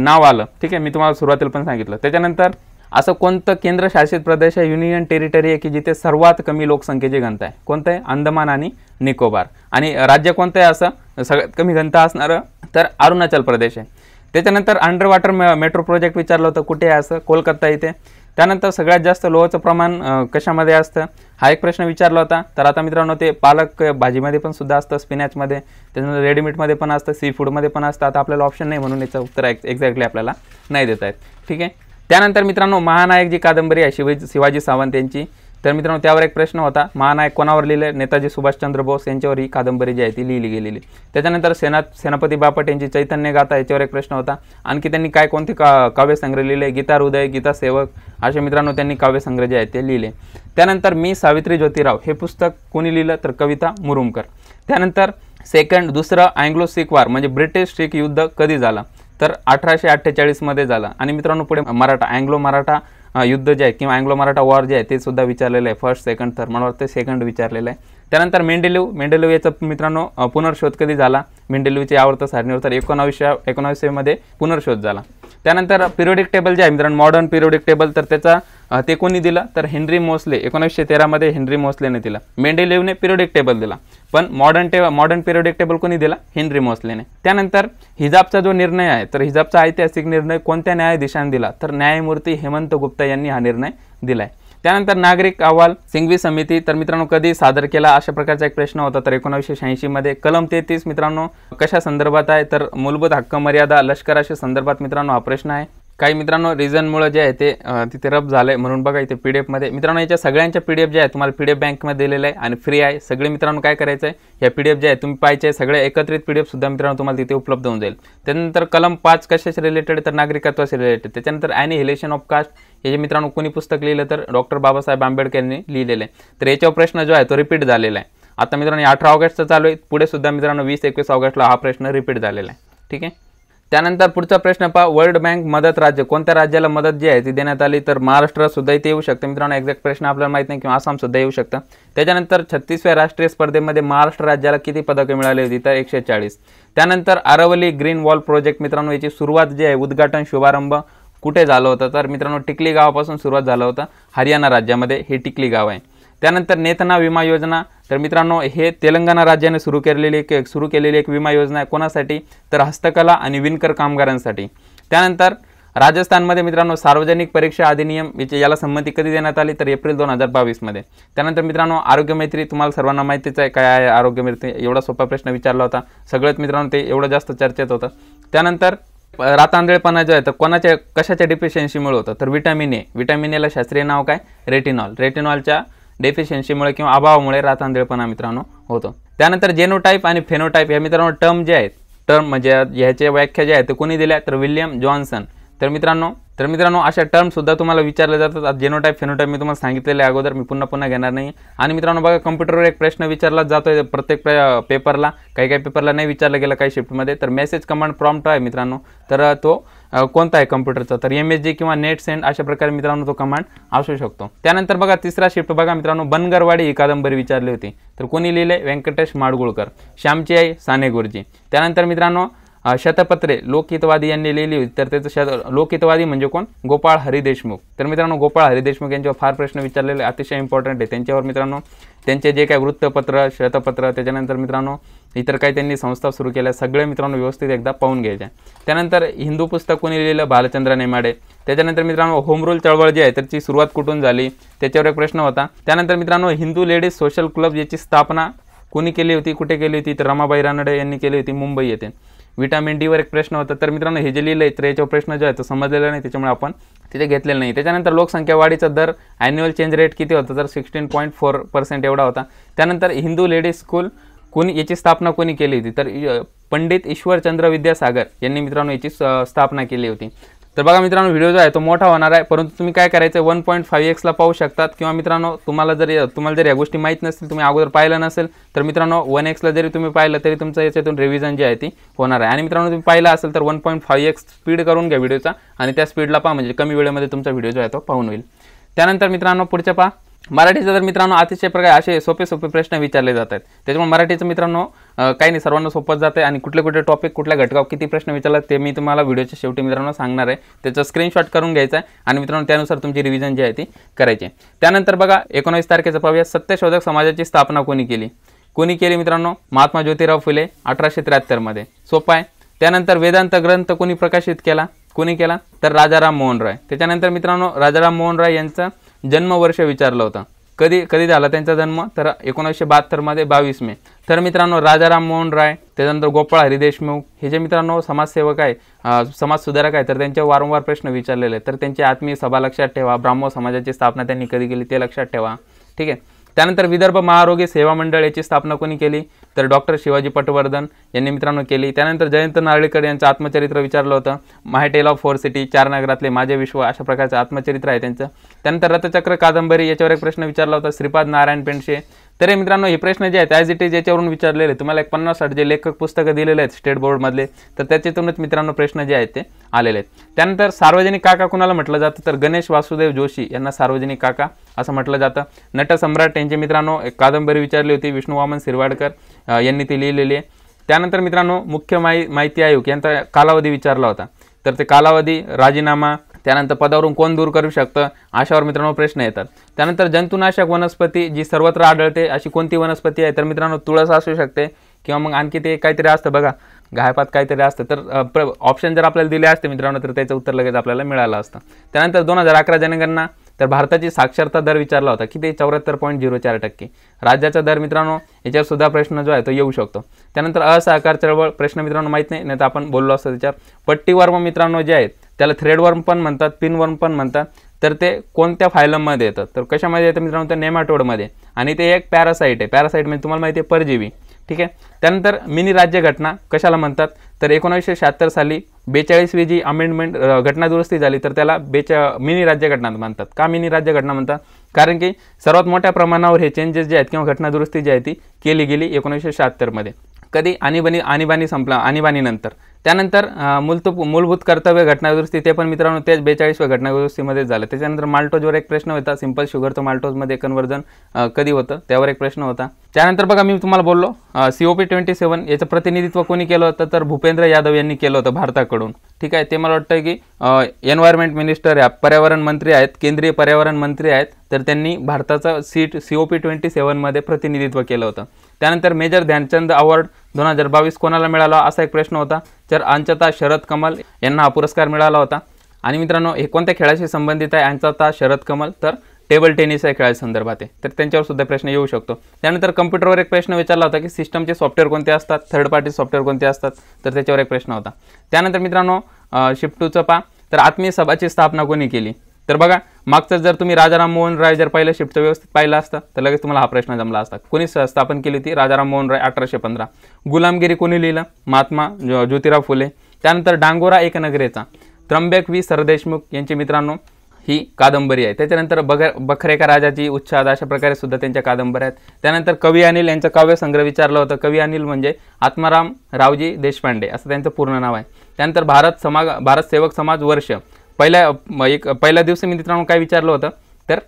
नाव आलं ठीक आहे मी तुम्हाला सुरुवातीला पण सांगितलं त्याच्यानंतर असं कोणतं केंद्रशासित प्रदेश आहे युनियन टेरिटरी आहे की जिथे सर्वात कमी लोकसंख्येची घनता आहे कोणतं आहे अंदमान आणि निकोबार आणि राज्य कोणतं आहे असं सगळ्यात कमी घनता असणारं तर अरुणाचल प्रदेश आहे त्याच्यानंतर अंडर वॉटर मे मेट्रो प्रोजेक्ट विचारलं होतं कुठे आहे असं कोलकाता इथे त्यानंतर सगळ्यात जास्त लोहचं प्रमाण कशामध्ये असतं हा एक प्रश्न विचारला होता तर आता मित्रांनो ते पालक भाजीमध्ये पण सुद्धा असतं स्पिनॅचमध्ये त्याच्यानंतर रेडीमेडमध्ये पण असतं सी फूडमध्ये पण असतं आता आपल्याला ऑप्शन नाही म्हणून याचं उत्तर एक्झॅक्टली आपल्याला नाही देत आहेत ठीक आहे त्यानंतर मित्रांनो महानायक जी कादंबरी आहे शिवाजी शिवाजी सावंत यांची तर मित्रांनो त्यावर एक प्रश्न होता महानायक कोणावर लिहिले नेताजी सुभाषचंद्र बोस यांच्यावर ही कादंबरी जी आहे ती लिहिली गेलेली त्याच्यानंतर सेना सेनापती बापट यांची चैतन्य गाथा याच्यावर एक प्रश्न होता आणखी त्यांनी काय कोणते का काव्यसंग्रह लिहिले गीता हृदय गीता सेवक असे मित्रांनो त्यांनी काव्यसंग्रह जे आहेत ते लिहिले त्यानंतर मी सावित्री ज्योतिराव हे पुस्तक कोणी लिहिलं तर कविता मुरुमकर त्यानंतर सेकंड दुसरं अँग्लो सिख वार म्हणजे ब्रिटिश शीख युद्ध कधी झाला तर अठराशे अठ्ठेचाळीसमध्ये झालं आणि मित्रांनो पुढे मराठा अँग्लो मराठा युद्ध जे आहे किंवा अँग्लो मराठा वॉर जे आहे ते सुद्धा विचारलेलं आहे फर्स्ट सेकंड थर्ड मला वाटतं सेकंड विचारलेलं आहे त्यानंतर मेंडेलिव मेंडेलिव याचा मित्रांनो पुनर्शोध कधी झाला मेंडेलिवच्या यावर्त सारणीवर तर एकोणावीसशे एकोणावीसशेमध्ये पुनर्शोध झाला त्यानंतर पिरोडिक टेबल जे आहे मित्रांनो मॉडर्न पिरियोडिक टेबल तर त्याचा ते कोणी दिला तर हेनरी मोसले एकोणीसशे तेरामध्ये हेनरी मोसलेने दिला मेंडेलेवने पिरियडिक टेबल दिला पण मॉडर्न टे मॉडर्न पिरियोडिक टेबल कोणी दिला हेनरी मोसलेने त्यानंतर हिजाबचा जो निर्णय आहे तर हिजाबचा ऐतिहासिक निर्णय कोणत्या न्यायाधीशाने दिला तर न्यायमूर्ती हेमंत गुप्ता यांनी हा निर्णय दिला आहे त्यानंतर नागरिक अहवाल सिंघवी समिती तर मित्रांनो कधी सादर केला अशा प्रकारचा एक प्रश्न होता तर एकोणीसशे मध्ये कलम तेहतीस मित्रांनो कशा संदर्भात आहे तर मूलभूत हक्क मर्यादा लष्कराच्या संदर्भात मित्रांनो हा प्रश्न आहे काही मित्रांनो रिझनमुळे जे आहे ते तिथे रब झालं आहे म्हणून बघा इथे पी डी एफमध्ये मित्रांनो याच्या सगळ्यांच्या पी डी एफ जे आहे तुम्हाला पी डी एफ बँकमध्ये दिलेलं आहे आणि फ्री आहे सगळे मित्रांनो काय करायचं आहे या पी डी एफ जे आहे तुम्ही पाहिजे सगळे एकत्रित पी डी सुद्धा मित्रांनो तुम्हाला तिथे उपलब्ध होऊन जाईल त्यानंतर कलम पाच कशाशी रिलेटेड तर नागरिकत्वाशी रिलेटेड त्याच्यानंतर हिलेशन ऑफ कास्ट याचे मित्रांनो कोणी पुस्तक लिहिलं तर डॉक्टर बाबासाहेब आंबेडकर यांनी लिहिलेलं आहे तर याच्यावर प्रश्न जो आहे तो रिपीट झालेला आहे आता मित्रांनो अठरा ऑगस्टचा चालू आहे पुढे सुद्धा मित्रांनो वीस एकवीस ऑगस्टला हा प्रश्न रिपीट झालेला आहे ठीक आहे त्यानंतर पुढचा प्रश्न पहा वर्ल्ड बँक मदत राज्य कोणत्या राज्याला मदत जी आहे ती देण्यात आली तर महाराष्ट्र सुद्धा इथे येऊ शकतं मित्रांनो एक्झॅक्ट प्रश्न आपल्याला माहित नाही किंवा आसाम सुद्धा येऊ शकतं त्याच्यानंतर छत्तीसव्या राष्ट्रीय स्पर्धेमध्ये महाराष्ट्र राज्याला किती पदकं मिळाली होती तर एकशे चाळीस त्यानंतर अरवली ग्रीन वॉल प्रोजेक्ट मित्रांनो याची सुरुवात जी आहे उद्घाटन शुभारंभ कुठे झालं होतं तर मित्रांनो टिकली गावापासून सुरुवात झालं होतं हरियाणा राज्यामध्ये हे टिकली गाव आहे त्यानंतर नेतना विमा योजना तर मित्रांनो हे तेलंगणा राज्याने सुरू केलेली एक सुरू केलेली एक विमा योजना आहे कोणासाठी तर हस्तकला आणि विणकर कामगारांसाठी त्यानंतर राजस्थानमध्ये मित्रांनो सार्वजनिक परीक्षा अधिनियम याची याला संमती कधी देण्यात आली तर एप्रिल दोन हजार बावीसमध्ये त्यानंतर मित्रांनो आरोग्य मैत्री तुम्हाला सर्वांना माहितीच आहे काय आहे आरोग्यमैत्री एवढा सोपा प्रश्न विचारला होता सगळ्यात मित्रांनो ते एवढं जास्त चर्चेत होतं त्यानंतर रातांदळपणा जो आहे तर कोणाच्या कशाच्या डेफिशियन्सीमुळे होतं तर विटॅमिन ए विटॅमिन एला शास्त्रीय नाव काय रेटिनॉल रेटिनॉलच्या डेफिशियन्सीमुळे किंवा अभावामुळे रातांदळपणा मित्रांनो होतो त्यानंतर जेनोटाईप आणि फेनोटाईप या मित्रांनो टर्म जे आहेत टर्म म्हणजे ह्याच्या व्याख्या ज्या आहेत ते कोणी दिल्या तर विल्यम जॉन्सन तर मित्रांनो तर मित्रांनो अशा टर्मसुद्धा तुम्हाला विचारले जातात जेनोटाईप फेनोटाईप मी तुम्हाला सांगितलेले अगोदर मी पुन्हा पुन्हा घेणार नाही आणि मित्रांनो बघा कम्प्युटरवर एक प्रश्न विचारला जातो आहे प्रत्येक पेपरला काही काही पेपरला नाही विचारलं गेलं काही शिफ्टमध्ये तर मेसेज कमांड प्रॉम्प्ट आहे मित्रांनो तर तो कोणता आहे कम्प्युटरचा तर एम एस जी किंवा नेट सेंड अशा प्रकारे मित्रांनो तो कमांड असू शकतो त्यानंतर बघा तिसरा शिफ्ट बघा मित्रांनो बनगरवाडी ही कादंबरी विचारली होती तर कोणी लिहिले व्यंकटेश माडगुळकर श्यामची आई साने गुरुजी त्यानंतर मित्रांनो शतपत्रे लोकहितवादी यांनी लिहिली होती तर त्याचं शत लोकहितवादी म्हणजे कोण गोपाळ हरी देशमुख तर मित्रांनो गोपाळ हरी देशमुख यांच्यावर फार प्रश्न विचारलेले अतिशय इम्पॉर्टंट आहे त्यांच्यावर मित्रांनो त्यांचे जे काही वृत्तपत्र शतपत्र त्याच्यानंतर मित्रांनो इतर काही त्यांनी संस्था सुरू केल्या सगळे मित्रांनो व्यवस्थित एकदा पाहून घ्यायचे त्यानंतर हिंदू पुस्तक कोणी लिहिलेलं भालचंद्र नेमाडे त्याच्यानंतर मित्रांनो होमरूल चळवळ जी आहे त्याची सुरुवात कुठून झाली त्याच्यावर एक प्रश्न होता त्यानंतर मित्रांनो हिंदू लेडीज सोशल क्लब याची स्थापना कोणी केली होती कुठे केली होती तर रमाबाई रानडे यांनी केली होती मुंबई येथे विटामिन डीवर एक प्रश्न होता तर मित्रांनो हे जे लिहिलं आहे तर याच्यावर प्रश्न जो आहे तो समजलेला नाही त्याच्यामुळे आपण तिथे घेतलेलं नाही त्याच्यानंतर लोकसंख्या वाढीचा दर ॲन्युअल चेंज रेट किती होता तर सिक्स्टीन पॉईंट फोर पर्सेंट एवढा होता त्यानंतर हिंदू लेडीज स्कूल कोणी याची स्थापना कोणी केली होती तर पंडित ईश्वरचंद्र विद्यासागर यांनी मित्रांनो याची स्थापना केली होती तर बघा मित्रांनो व्हिडिओ जो आहे तो मोठा होणार आहे परंतु तुम्ही काय करायचं वन पॉईंट फाईव्ह एक्सला पाहू शकतात किंवा मित्रांनो तुम्हाला जरी तुम्हाला जर या गोष्टी माहीत नसतील तुम्ही अगोदर पाहिलं नसेल तर मित्रांनो वन एक्सला जरी तुम्ही पाहिलं तरी तुमचं याच्यातून रिव्हिजन जे आहे ती होणार आहे आणि मित्रांनो तुम्ही पाहिलं असेल तर one point five x speed करून घ्या व्हिडिओचा आणि त्या स्पीडला पहा म्हणजे कमी वेळेमध्ये तुमचा व्हिडिओ जो आहे तो पाहून होईल त्यानंतर मित्रांनो पुढच्या पहा मराठीचं तर मित्रांनो अतिशय प्रकार असे सोपे सोपे प्रश्न विचारले जात आहेत त्याच्यामुळे मराठीचं मित्रांनो काही नाही सर्वांना सोपत आहे आणि कुठले कुठले टॉपिक कुठल्या घटकावर किती प्रश्न विचारला ते मी तुम्हाला व्हिडिओच्या शेवटी मित्रांनो सांगणार आहे त्याचं स्क्रीनशॉट करून घ्यायचा आहे आणि मित्रांनो त्यानुसार तुमची रिव्हिजन जी आहे ती करायची आहे त्यानंतर बघा एकोणावीस तारखेचं पाहूया सत्यशोधक समाजाची स्थापना कोणी केली कोणी केली मित्रांनो महात्मा ज्योतिराव फुले अठराशे त्र्याहत्तरमध्ये सोपं आहे त्यानंतर वेदांत ग्रंथ कोणी प्रकाशित केला कोणी केला तर राजाराम मोहन रॉय त्याच्यानंतर मित्रांनो राजाराम मोहन रॉय यांचं जन्मवर्ष विचारलं होतं कधी कधी झाला त्यांचा जन्म तर एकोणीसशे बहात्तरमध्ये बावीस मे तर मित्रांनो राजा राममोहन राय त्याच्यानंतर गोपाळ हरी देशमुख हे जे मित्रांनो समाजसेवक आहे समाजसुधारक आहे तर त्यांचे वारंवार प्रश्न विचारलेले तर त्यांची आत्मीय सभा लक्षात ठेवा ब्राह्मण समाजाची स्थापना त्यांनी कधी केली ते लक्षात ठेवा ठीक आहे त्यानंतर विदर्भ महारोगी सेवा मंडळ याची स्थापना कोणी केली तर डॉक्टर शिवाजी पटवर्धन यांनी मित्रांनो केली त्यानंतर जयंत नारळीकर यांचं आत्मचरित्र विचारलं होतं my tale of four city चार नगरातले माझे विश्व अशा प्रकारचं आत्मचरित्र आहे त्यांचं त्यानंतर रथचक्र कादंबरी याच्यावर एक प्रश्न विचारला होता श्रीपाद नारायण पेंडशे तरी मित्रांनो हे प्रश्न जे आहेत ॲज इट इज याच्यावरून विचारलेले तुम्हाला एक पन्नास साठ जे लेखक पुस्तकं दिलेले आहेत स्टेट बोर्डमधले तर त्याच्यातूनच मित्रांनो प्रश्न जे आहेत ते आलेले आहेत त्यानंतर सार्वजनिक काका कुणाला म्हटलं जातं तर गणेश वासुदेव जोशी यांना सार्वजनिक काका असं म्हटलं जातं नटसम्राट यांची मित्रांनो एक कादंबरी विचारली होती विष्णू शिरवाडकर यांनी ती लिहिलेली आहे त्यानंतर मित्रांनो मुख्य माहि माहिती आयोग यांचा कालावधी विचारला होता तर ते कालावधी राजीनामा त्यानंतर पदावरून कोण दूर करू शकतं अशावर मित्रांनो प्रश्न येतात त्यानंतर जंतुनाशक वनस्पती जी सर्वत्र आढळते अशी कोणती वनस्पती आहे तर मित्रांनो तुळस असू शकते किंवा मग आणखी ते काहीतरी असतं बघा घायपात काहीतरी असतं तर प्र ऑप्शन जर आपल्याला दिले असते मित्रांनो तर त्याचं उत्तर लगेच आपल्याला मिळालं असतं त्यानंतर दोन हजार अकरा जनगणना तर भारताची साक्षरता दर विचारला होता की ते चौऱ्याहत्तर पॉईंट झिरो चार टक्के राज्याचा दर मित्रांनो याच्यावर सुद्धा प्रश्न जो आहे तो येऊ शकतो त्यानंतर असहकार चळवळ प्रश्न मित्रांनो माहीत नाही नाही तर आपण बोललो असतो त्याच्यावर पट्टीवर्म मित्रांनो जे आहेत त्याला थ्रेडवर्म पण म्हणतात पिनवर्म पण म्हणतात तर ते कोणत्या फायलममध्ये येतात तर कशामध्ये येतं मित्रांनो तर नेमाटोडमध्ये आणि ते एक पॅरासाईट आहे पॅरासाईट म्हणजे तुम्हाला माहिती आहे परजीवी ठीक आहे त्यानंतर मिनी राज्य घटना कशाला म्हणतात तर एकोणीसशे शहात्तर साली बेचाळीसवी जी अमेंडमेंट घटना दुरुस्ती झाली तर त्याला बेचा मिनी राज्य घटना म्हणतात का मिनी राज्य घटना म्हणतात कारण की सर्वात मोठ्या प्रमाणावर हे चेंजेस जे आहेत किंवा घटना दुरुस्ती जी आहे ती केली गेली एकोणीसशे शहात्तरमध्ये कधी आणीबाणी आणीबाणी संपला आणीबाणीनंतर त्यानंतर मूलत मूलभूत कर्तव्य घटनादुरुस्ती ते पण मित्रांनो तेच बेचाळीसव्या घटनादुरुस्तीमध्ये झालं त्याच्यानंतर माल्टोजवर एक प्रश्न होता सिंपल शुगर तो माल्टोजमध्ये कन्वर्जन कधी होतं त्यावर एक प्रश्न होता त्यानंतर बघा मी तुम्हाला बोललो C O P twenty seven याचं प्रतिनिधित्व कोणी केलं होतं तर भूपेंद्र यादव यांनी केलं होतं भारताकडून ठीक आहे ते मला वाटतं की एन्व्हायरमेंट मिनिस्टर या पर्यावरण मंत्री आहेत केंद्रीय पर्यावरण मंत्री आहेत तर त्यांनी भारताचं seat C O P twenty सेवनमध्ये प्रतिनिधित्व केलं होतं त्यानंतर मेजर ध्यानचंद अवॉर्ड दोन हजार बावीस कोणाला मिळाला असा एक प्रश्न होता तर अंचता शरद कमल यांना हा पुरस्कार मिळाला होता आणि मित्रांनो हे कोणत्या खेळाशी संबंधित आहे अंचता शरद कमल तर टेबल टेनिस या संदर्भात आहे तर त्यांच्यावर सुद्धा प्रश्न येऊ शकतो त्यानंतर कम्प्युटरवर एक प्रश्न विचारला होता की सिस्टमचे सॉफ्टवेअर कोणते असतात थर्ड पार्टी सॉफ्टवेअर कोणते असतात तर त्याच्यावर एक प्रश्न होता त्यानंतर मित्रांनो शिफ्टूचं पा तर आत्मीय सभाची स्थापना कोणी केली तर बघा मागचं जर तुम्ही राजाराम मोहन राय जर पहिलं शिफ्टचं व्यवस्थित पाहिलं असतं तर लगेच तुम्हाला हा प्रश्न जमला असता कोणी स्थापन केली होती राजाराम मोहन राय अठराशे पंधरा गुलामगिरी कोणी लिहिलं महात्मा ज्योतिराव फुले त्यानंतर डांगोरा एक नगरेचा त्र्यंबक वी सरदेशमुख यांची मित्रांनो ही कादंबरी आहे त्याच्यानंतर बघ बखरेका राजाची उच्छाद अशा प्रकारे सुद्धा त्यांच्या कादंबऱ्या आहेत त्यानंतर कवी अनिल यांचं काव्यसंग्रह विचारलं होतं कवी अनिल म्हणजे आत्माराम रावजी देशपांडे असं त्यांचं पूर्ण नाव आहे त्यानंतर भारत समाज भारत सेवक समाज वर्ष पहिल्या एक पहिल्या दिवशी मी मित्रांनो काय विचारलं होतं तर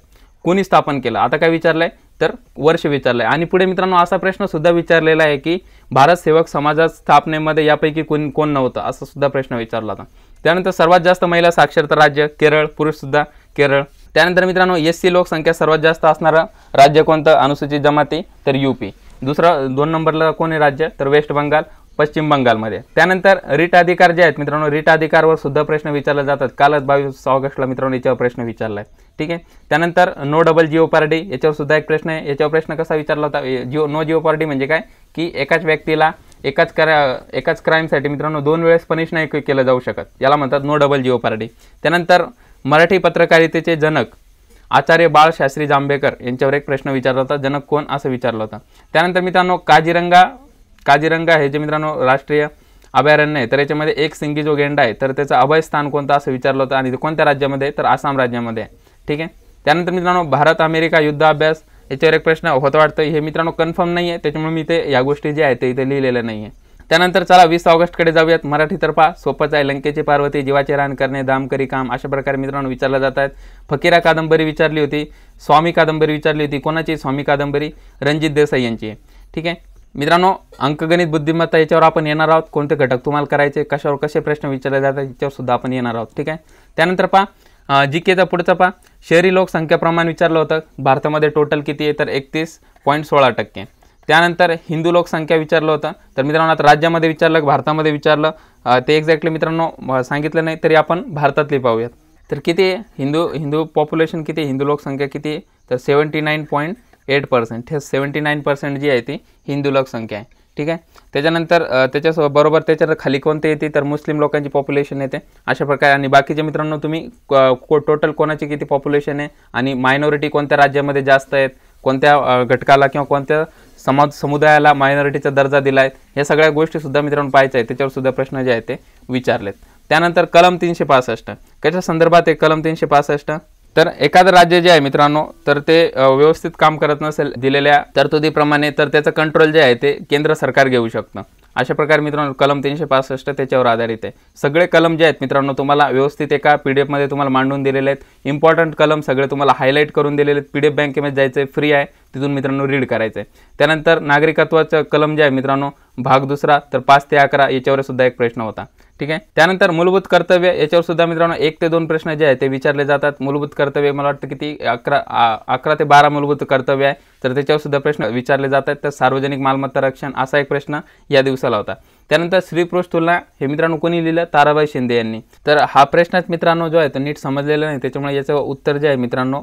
कोणी स्थापन केलं आता काय विचारलंय तर वर्ष विचारलंय आणि पुढे मित्रांनो असा प्रश्नसुद्धा विचारलेला आहे की भारत सेवक समाजात स्थापनेमध्ये यापैकी कोण कोण नव्हतं असा सुद्धा प्रश्न विचारला होता त्यानंतर सर्वात जास्त महिला साक्षरता राज्य केरळ पुरुषसुद्धा केरळ त्यानंतर मित्रांनो एस सी लोकसंख्या सर्वात जास्त असणारं राज्य कोणतं अनुसूचित जमाती तर यूपी दुसरा दोन नंबरला कोण आहे राज्य तर वेस्ट बंगाल पश्चिम बंगालमध्ये त्यानंतर रिट अधिकार जे आहेत मित्रांनो रिट अधिकारवर सुद्धा प्रश्न विचारले जातात कालच बावीस ऑगस्टला मित्रांनो याच्यावर प्रश्न विचारला आहे ठीक आहे त्यानंतर नो डबल जिओ पार्टी याच्यावर सुद्धा एक प्रश्न आहे याच्यावर प्रश्न कसा विचारला होता जिओ नो जिओ पार्टी म्हणजे काय की एकाच व्यक्तीला एकाच करा एकाच क्राईमसाठी मित्रांनो दोन वेळेस पनिश नाही केलं जाऊ शकत याला म्हणतात नो डबल जिओ पार्टी त्यानंतर मराठी पत्रकारितेचे जनक आचार्य बाळशास्त्री जांभेकर यांच्यावर एक प्रश्न विचारला होता जनक कोण असं विचारलं होता त्यानंतर मित्रांनो काजिरंगा काजीरंगा है जे मित्रांनो राष्ट्रीय अभयारण्य आहे तर याच्यामध्ये एक सिंगी जो गेंडा है तो अभय स्थान को विचार विचारलं होतं आणि कोणत्या राज्यामध्ये तर आसाम राज्यामध्ये ठीक है त्यानंतर मित्रों भारत अमेरिका युद्ध अभ्यास याच्यावर एक प्रश्न होता वाटतं हे मित्रों कन्फर्म नहीं है तो मी हा गोषी गोष्टी है तो इतने इथे नहीं है आहे चला वीस ऑगस्टकडे जाऊयात मराठी तर्फा सोपंच आहे लंकेची पार्वती जीवाचे रान दाम करी काम अशा प्रकार मित्रों विचार जता है फकीरा कादंबरी विचार होती स्वामी कादंबरी विचारली होती कोणाची स्वामी कादंबरी रंजित देसाई यांची ठीक है मित्रांनो अंकगणित बुद्धिमत्ता याच्यावर आपण येणार आहोत कोणते घटक तुम्हाला करायचे कशावर कसे प्रश्न विचारले जातात याच्यावर सुद्धा आपण येणार आहोत ठीक आहे त्यानंतर पहा जी केचा पुढचा पहा शहरी लोकसंख्या प्रमाण विचारलं होतं भारतामध्ये टोटल किती आहे तर एकतीस पॉईंट सोळा टक्के त्यानंतर हिंदू लोकसंख्या विचारलं होतं तर मित्रांनो आता राज्यामध्ये विचारलं भारतामध्ये विचारलं ते एक्झॅक्टली मित्रांनो सांगितलं नाही तरी आपण भारतातली पाहूयात तर किती हिंदू हिंदू पॉप्युलेशन किती हिंदू लोकसंख्या किती तर seventy nine point eight percent हे सेवन्टी नाईन पर्सेंट जी है ती हिंदू लोकसंख्या है ठीक है त्याच्यानंतर बरबर बरोबर खाली को मुस्लिम लोक पॉप्युलेशन है अशा प्रकार बाकी बाकीचे मित्रांनो तुम्ही को टोटल कोणाची किती पॉप्युलेशन आहे आणि मायनॉरिटी कोणत्या राज्यामध्ये जास्त है को घटकाला कि कोणत्या समाज समुदायाला मायनॉरिटीचा दर्जा दिला आहे या सगळ्या गोष्टीसुद्धा मित्रांनो पाहायच्या आहेत त्याच्यावरसुद्धा प्रश्न जे आहेत ते विचारलेत त्यानंतर कलम तीनशे पासष्ट कशा संदर्भात आहे कलम तीनशे पासष्ट तर एखादं राज्य जे आहे मित्रांनो तर ते व्यवस्थित काम करत नसेल दिलेल्या तरतुदीप्रमाणे तर त्याचं कंट्रोल जे आहे ते केंद्र सरकार घेऊ शकतं अशा प्रकारे मित्रांनो कलम तीनशे पासष्ट त्याच्यावर आधारित आहे सगळे कलम जे आहेत मित्रांनो तुम्हाला व्यवस्थित एका पी डी एफमध्ये तुम्हाला मांडून दिलेले आहेत इम्पॉर्टंट कलम सगळे तुम्हाला हायलाईट करून दिलेले आहेत पी डी एफ बँकेमध्ये जायचं आहे फ्री आहे तिथून मित्रांनो रीड करायचं आहे त्यानंतर नागरिकत्वाचं कलम जे आहे मित्रांनो भाग दुसरा तर पाच ते अकरा याच्यावर सुद्धा एक प्रश्न होता ठीक आहे त्यानंतर मूलभूत कर्तव्य याच्यावर सुद्धा मित्रांनो एक ते दोन प्रश्न जे आहेत ते विचारले जातात मूलभूत कर्तव्य मला वाटतं किती अकरा अकरा ते बारा मूलभूत कर्तव्य आहे तर त्याच्यावर सुद्धा प्रश्न विचारले जातात तर सार्वजनिक मालमत्ता रक्षण असा एक प्रश्न या दिवसाला होता त्यानंतर स्त्रीपुरुष तुलना हे मित्रांनो कोणी लिहिलं ताराबाई शिंदे यांनी तर हा प्रश्नच मित्रांनो जो आहे तो नीट समजलेला नाही त्याच्यामुळे याचं उत्तर जे आहे मित्रांनो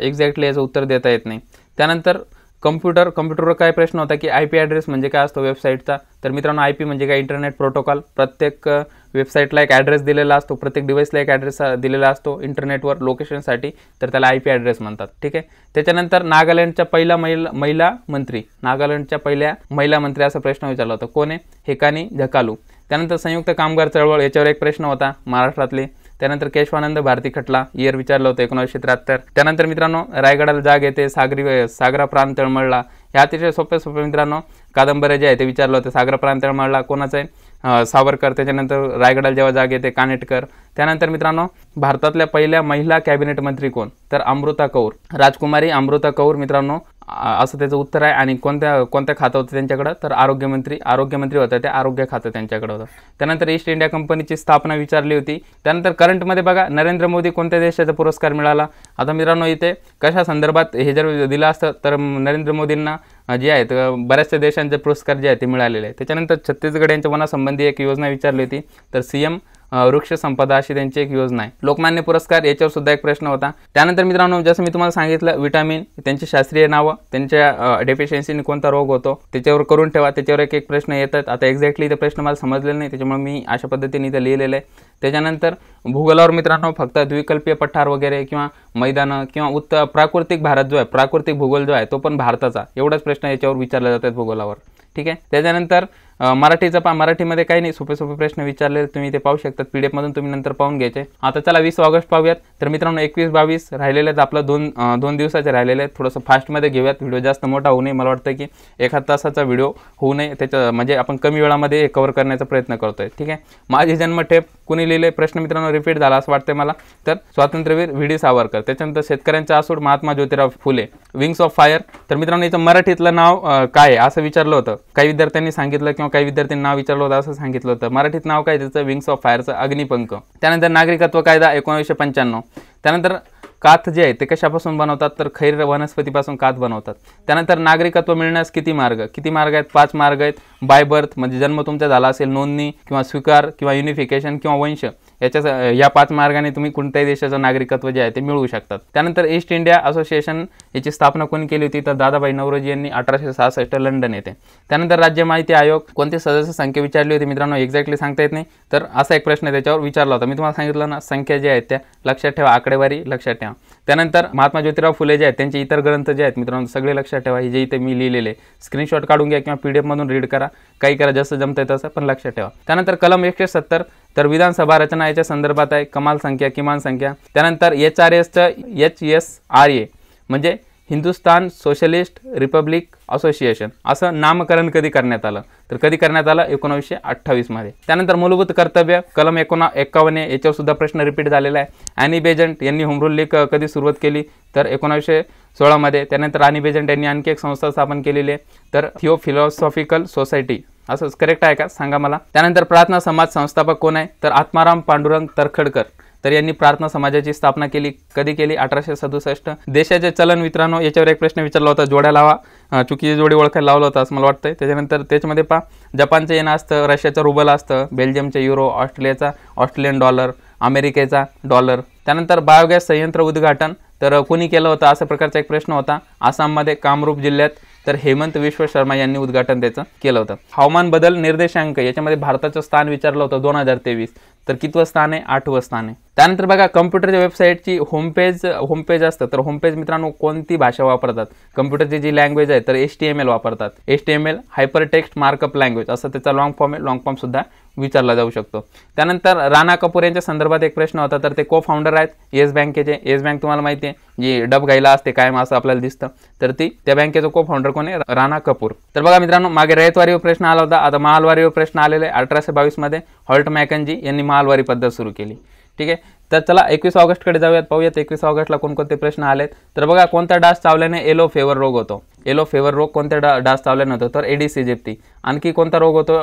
एक्झॅक्टली याचं उत्तर देता येत नाही त्यानंतर कम्प्युटर कम्प्युटरवर काय प्रश्न होता की आय पी ॲड्रेस म्हणजे काय असतो वेबसाईटचा तर मित्रांनो आय पी म्हणजे काय इंटरनेट प्रोटोकॉल प्रत्येक वेबसाईटला एक ॲड्रेस दिलेला असतो प्रत्येक डिव्हाइसला एक ॲड्रेस दिलेला असतो इंटरनेटवर लोकेशनसाठी तर त्याला आय पी ॲड्रेस म्हणतात ठीक आहे त्याच्यानंतर नागालँडच्या पहिला महिला महिला मंत्री नागालँडच्या पहिल्या महिला मंत्री असा प्रश्न विचारला होता कोण आहे हेकानी झकालू त्यानंतर संयुक्त कामगार चळवळ याच्यावर एक प्रश्न होता महाराष्ट्रातले त्यानंतर केशवानंद भारती खटला इयर विचारलं होतं एकोणीसशे त्र्याहत्तर त्यानंतर मित्रांनो रायगडाला जाग येते सागरी सागरा प्रांत तळमळला ह्या अतिशय सोप्या सोप्या मित्रांनो कादंबऱ्या ज्या आहे ते विचारलं होतं सागरा प्रांत तळमळला कोणाचं आहे सावरकर त्याच्यानंतर रायगडाला जेव्हा जाग येते कानेटकर त्यानंतर मित्रांनो भारतातल्या पहिल्या महिला कॅबिनेट मंत्री कोण तर अमृता कौर राजकुमारी अमृता कौर मित्रांनो असं त्याचं उत्तर आहे आणि कोणत्या कोणत्या खातं होतं त्यांच्याकडं तर आरोग्यमंत्री आरोग्यमंत्री होतं ते आरोग्य खातं त्यांच्याकडं होतं त्यानंतर ईस्ट इंडिया कंपनीची स्थापना विचारली होती त्यानंतर करंटमध्ये बघा नरेंद्र मोदी कोणत्या देशाचा पुरस्कार मिळाला आता मित्रांनो इथे कशा संदर्भात हे जर दिलं असतं तर नरेंद्र मोदींना जे आहेत बऱ्याचशा देशांचे पुरस्कार जे आहेत ते मिळालेले आहेत त्याच्यानंतर छत्तीसगड यांच्या मनासंबंधी एक योजना विचारली होती तर सी एम वृक्ष संपदा अशी त्यांची एक योजना आहे लोकमान्य पुरस्कार याच्यावर सुद्धा एक प्रश्न होता त्यानंतर मित्रांनो जसं मी तुम्हाला सांगितलं विटामिन त्यांची शास्त्रीय नावं त्यांच्या डेफिशियन्सीने कोणता रोग होतो त्याच्यावर करून ठेवा त्याच्यावर एक एक प्रश्न येतात आता एक्झॅक्टली ते प्रश्न मला समजलेला नाही त्याच्यामुळे मी अशा पद्धतीने इथं लिहिलेलं आहे त्याच्यानंतर भूगोलावर मित्रांनो फक्त द्विकल्पीय पठार वगैरे किंवा मैदानं किंवा उत्त प्राकृतिक भारत जो आहे प्राकृतिक भूगोल जो आहे तो पण भारताचा एवढाच प्रश्न याच्यावर विचारला जातात भूगोलावर ठीक आहे त्याच्यानंतर मराठीचं पा मराठीमध्ये काही नाही सोपे सोपे प्रश्न विचारले तुम्ही ते पाहू शकता पी डी तुम्ही नंतर पाहून घ्यायचे आता चला वीस ऑगस्ट पाहूयात तर मित्रांनो एकवीस बावीस राहिलेले आहेत आपलं दोन दोन दिवसाचे राहिलेले आहेत थोडंसं फास्टमध्ये घेऊयात व्हिडिओ जास्त मोठा होऊ नये मला वाटतं की एखाद तासाचा व्हिडिओ होऊ नये त्याच्या म्हणजे आपण कमी वेळामध्ये कवर कव्हर करण्याचा प्रयत्न करतोय ठीक आहे माझी जन्मठेप कुणी लिहिले प्रश्न मित्रांनो रिपीट झाला असं वाटते मला तर स्वातंत्र्यवीर व्ही डी सावरकर त्याच्यानंतर शेतकऱ्यांचा आसूड Mahatma Jyotirao Phule wings of fire तर मित्रांनो याचं मराठीतलं नाव काय आहे असं विचारलं होतं काही विद्यार्थ्यांनी सांगितलं किंवा प्रश्न काही विद्यार्थ्यांनी नाव विचारलं होतं असं सांगितलं होतं मराठीत नाव काय त्याचं विंग्स ऑफ फायरचं अग्निपंख त्यानंतर नागरिकत्व कायदा एकोणीसशे पंच्याण्णव त्यानंतर काथ जे आहे ते कशापासून बनवतात तर खैर वनस्पतीपासून काथ बनवतात त्यानंतर नागरिकत्व मिळण्यास किती मार्ग किती मार्ग आहेत पाच मार्ग आहेत बाय बर्थ म्हणजे जन्म तुमचा झाला असेल नोंदणी किंवा स्वीकार किंवा युनिफिकेशन किंवा वंश याच्या या पाच मार्गाने तुम्ही कोणत्याही देशाचं नागरिकत्व जे आहे ते मिळवू शकतात त्यानंतर ईस्ट इंडिया असोसिएशन याची स्थापना कोणी केली होती तर दादाभाई नवरोजी यांनी अठराशे सहासष्ट लंडन येथे त्यानंतर राज्य माहिती आयोग कोणते सदस्य संख्या विचारली होती मित्रांनो एक्झॅक्टली सांगता येत नाही तर असा एक प्रश्न त्याच्यावर विचारला होता मी तुम्हाला सांगितलं ना संख्या ज्या आहेत त्या लक्षात ठेवा आकडेवारी लक्षात ठेवा त्यानंतर महात्मा ज्योतिराव फुले जे आहेत त्यांचे इतर ग्रंथ जे आहेत मित्रांनो सगळे लक्षात ठेवा हे जे इथे मी लिहिलेले स्क्रीनशॉट काढून घ्या किंवा एफमधून रीड करा काही करा जसं जमतं तसं पण लक्षात ठेवा त्यानंतर कलम एकशे सत्तर तर विधानसभा रचना याच्या संदर्भात आहे कमाल संख्या किमान संख्या त्यानंतर एच आर एसचं एच एस आर ए म्हणजे हिंदुस्तान सोशलिस्ट रिपब्लिक असोसिएशन असं नामकरण कधी करण्यात आलं तर कधी करण्यात आलं एकोणावीसशे अठ्ठावीसमध्ये त्यानंतर मूलभूत कर्तव्य कलम एकोणा एकावन्न याच्यावर सुद्धा प्रश्न रिपीट झालेला आहे ॲनी बेजंट यांनी होमरूल लीग कधी सुरुवात केली तर एकोणावीसशे सोळामध्ये त्यानंतर राणी बेजंट यांनी आणखी एक संस्था स्थापन केलेली आहे तर थिओ फिलॉसॉफिकल सोसायटी असंच करेक्ट आहे का सांगा मला त्यानंतर प्रार्थना समाज संस्थापक कोण आहे तर आत्माराम पांडुरंग तरखडकर तर यांनी प्रार्थना समाजाची स्थापना केली कधी केली अठराशे सदुसष्ट देशाचे चलन मित्रांनो याच्यावर एक प्रश्न विचारला होता जोड्या लावा चुकीची जोडी ओळखायला लावला होता असं मला वाटतंय त्याच्यानंतर त्याच्यामध्ये पहा जपानचं येणं असतं रशियाचं रुबल असतं बेल्जियमचं युरो ऑस्ट्रेलियाचा ऑस्ट्रेलियन डॉलर अमेरिकेचा डॉलर त्यानंतर बायोगॅस संयंत्र उद्घाटन तर कोणी केलं होतं असा प्रकारचा एक प्रश्न होता आसाममध्ये कामरूप जिल्ह्यात तर हेमंत विश्व शर्मा यांनी उद्घाटन त्याचं केलं होतं हवामान बदल निर्देशांक याच्यामध्ये भारताचं स्थान विचारलं होतं दोन हजार तेवीस तर कितवं स्थान आहे आठवं स्थान आहे त्यानंतर बंप्यूटर वेबसाइट की होमपेज होमपेज आता तर होमपेज मित्रों को भाषा वापरतात की जी लैंग्वेज है तो एस टी एम एल वापरतात S T M L hyper text markup language अच्छा लॉन्ग फॉर्म है लॉन्ग फॉर्म सुधा विचारला जाऊ शकतो त्यानंतर राणा कपूर सन्दर्भ में एक प्रश्न होता तो को फाउंडर है येस बँकेचे येस बैंक तुम्हारा माहिती है जी डब घायला असते कायम असं आपल्याला दिसतं तर को फाउंडर कोण राणा कपूर तो बघा मित्रांनो मागे रयतवारीवर प्रश्न आला होता आता महालवारीवर प्रश्न आलेला आहे बाईस मे हॉल्ट मैकनजी यांनी महालवारी पद्धत सुरू के लिए ठीक आहे तर चला एकवीस ऑगस्टकडे जाऊयात पाहूयात एकवीस ऑगस्टला कोणकोणते प्रश्न आलेत तर बघा कोणता डास चावल्याने एलो फेवर रोग होतो येलो फेवर रोग कोणत्या डा डास चावल्याने होतो तर एडिस इजिप्ती आणखी कोणता रोग होतो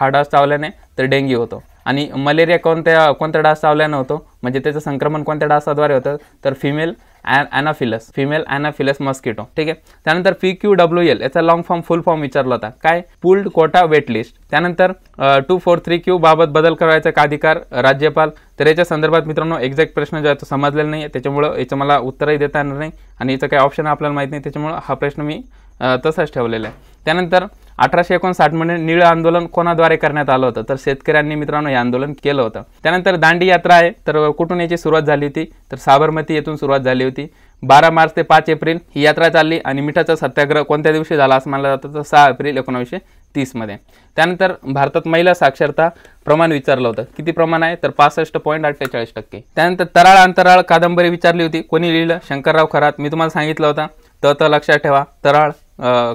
हा डास चावल्याने तर डेंग्यू होतो आणि मलेरिया कोणत्या कोणत्या डास चावल्यानं होतो म्हणजे त्याचं संक्रमण कोणत्या डासाद्वारे होतं तर female anopheles anopheles female anopheles mosquito ठीक आहे त्यानंतर पी क्यू डब्ल्यू एल याचा लॉंग फॉर्म फुल फॉर्म विचारला होता काय पुल्ड कोटा वेट लिस्ट त्यानंतर टू फोर थ्री क्यू बाबत बदल करायचा का अधिकार राज्यपाल तर याच्या संदर्भात मित्रांनो एक्झॅक्ट प्रश्न जो आहे तो समजलेला नाही आहे त्याच्यामुळं याचं मला उत्तरही देता येणार नाही आणि याचं काही ऑप्शन आपल्याला माहीत नाही त्याच्यामुळं हा प्रश्न मी तसंच ठेवलेलं आहे त्यानंतर अठराशे एकोणसाठमध्ये नीळ आंदोलन कोणाद्वारे करण्यात आलं होतं तर शेतकऱ्यांनी मित्रांनो हे आंदोलन केलं होतं त्यानंतर दांडी यात्रा आहे तर कुठून याची सुरुवात झाली होती तर साबरमती येथून सुरुवात झाली होती बारा मार्च ते पाच एप्रिल ही यात्रा चालली आणि मिठाचा सत्याग्रह कोणत्या दिवशी झाला असं मानलं जातं तर सहा एप्रिल एकोणीसशे तीसमध्ये त्यानंतर भारतात महिला साक्षरता प्रमाण विचारलं होतं किती प्रमाण आहे तर पासष्ट पॉईंट अठ्ठेचाळीस टक्के त्यानंतर तराळ अंतराळ कादंबरी विचारली होती कोणी लिहिलं शंकरराव खरात मी तुम्हाला सांगितलं होतं तर लक्षात ठेवा तराळ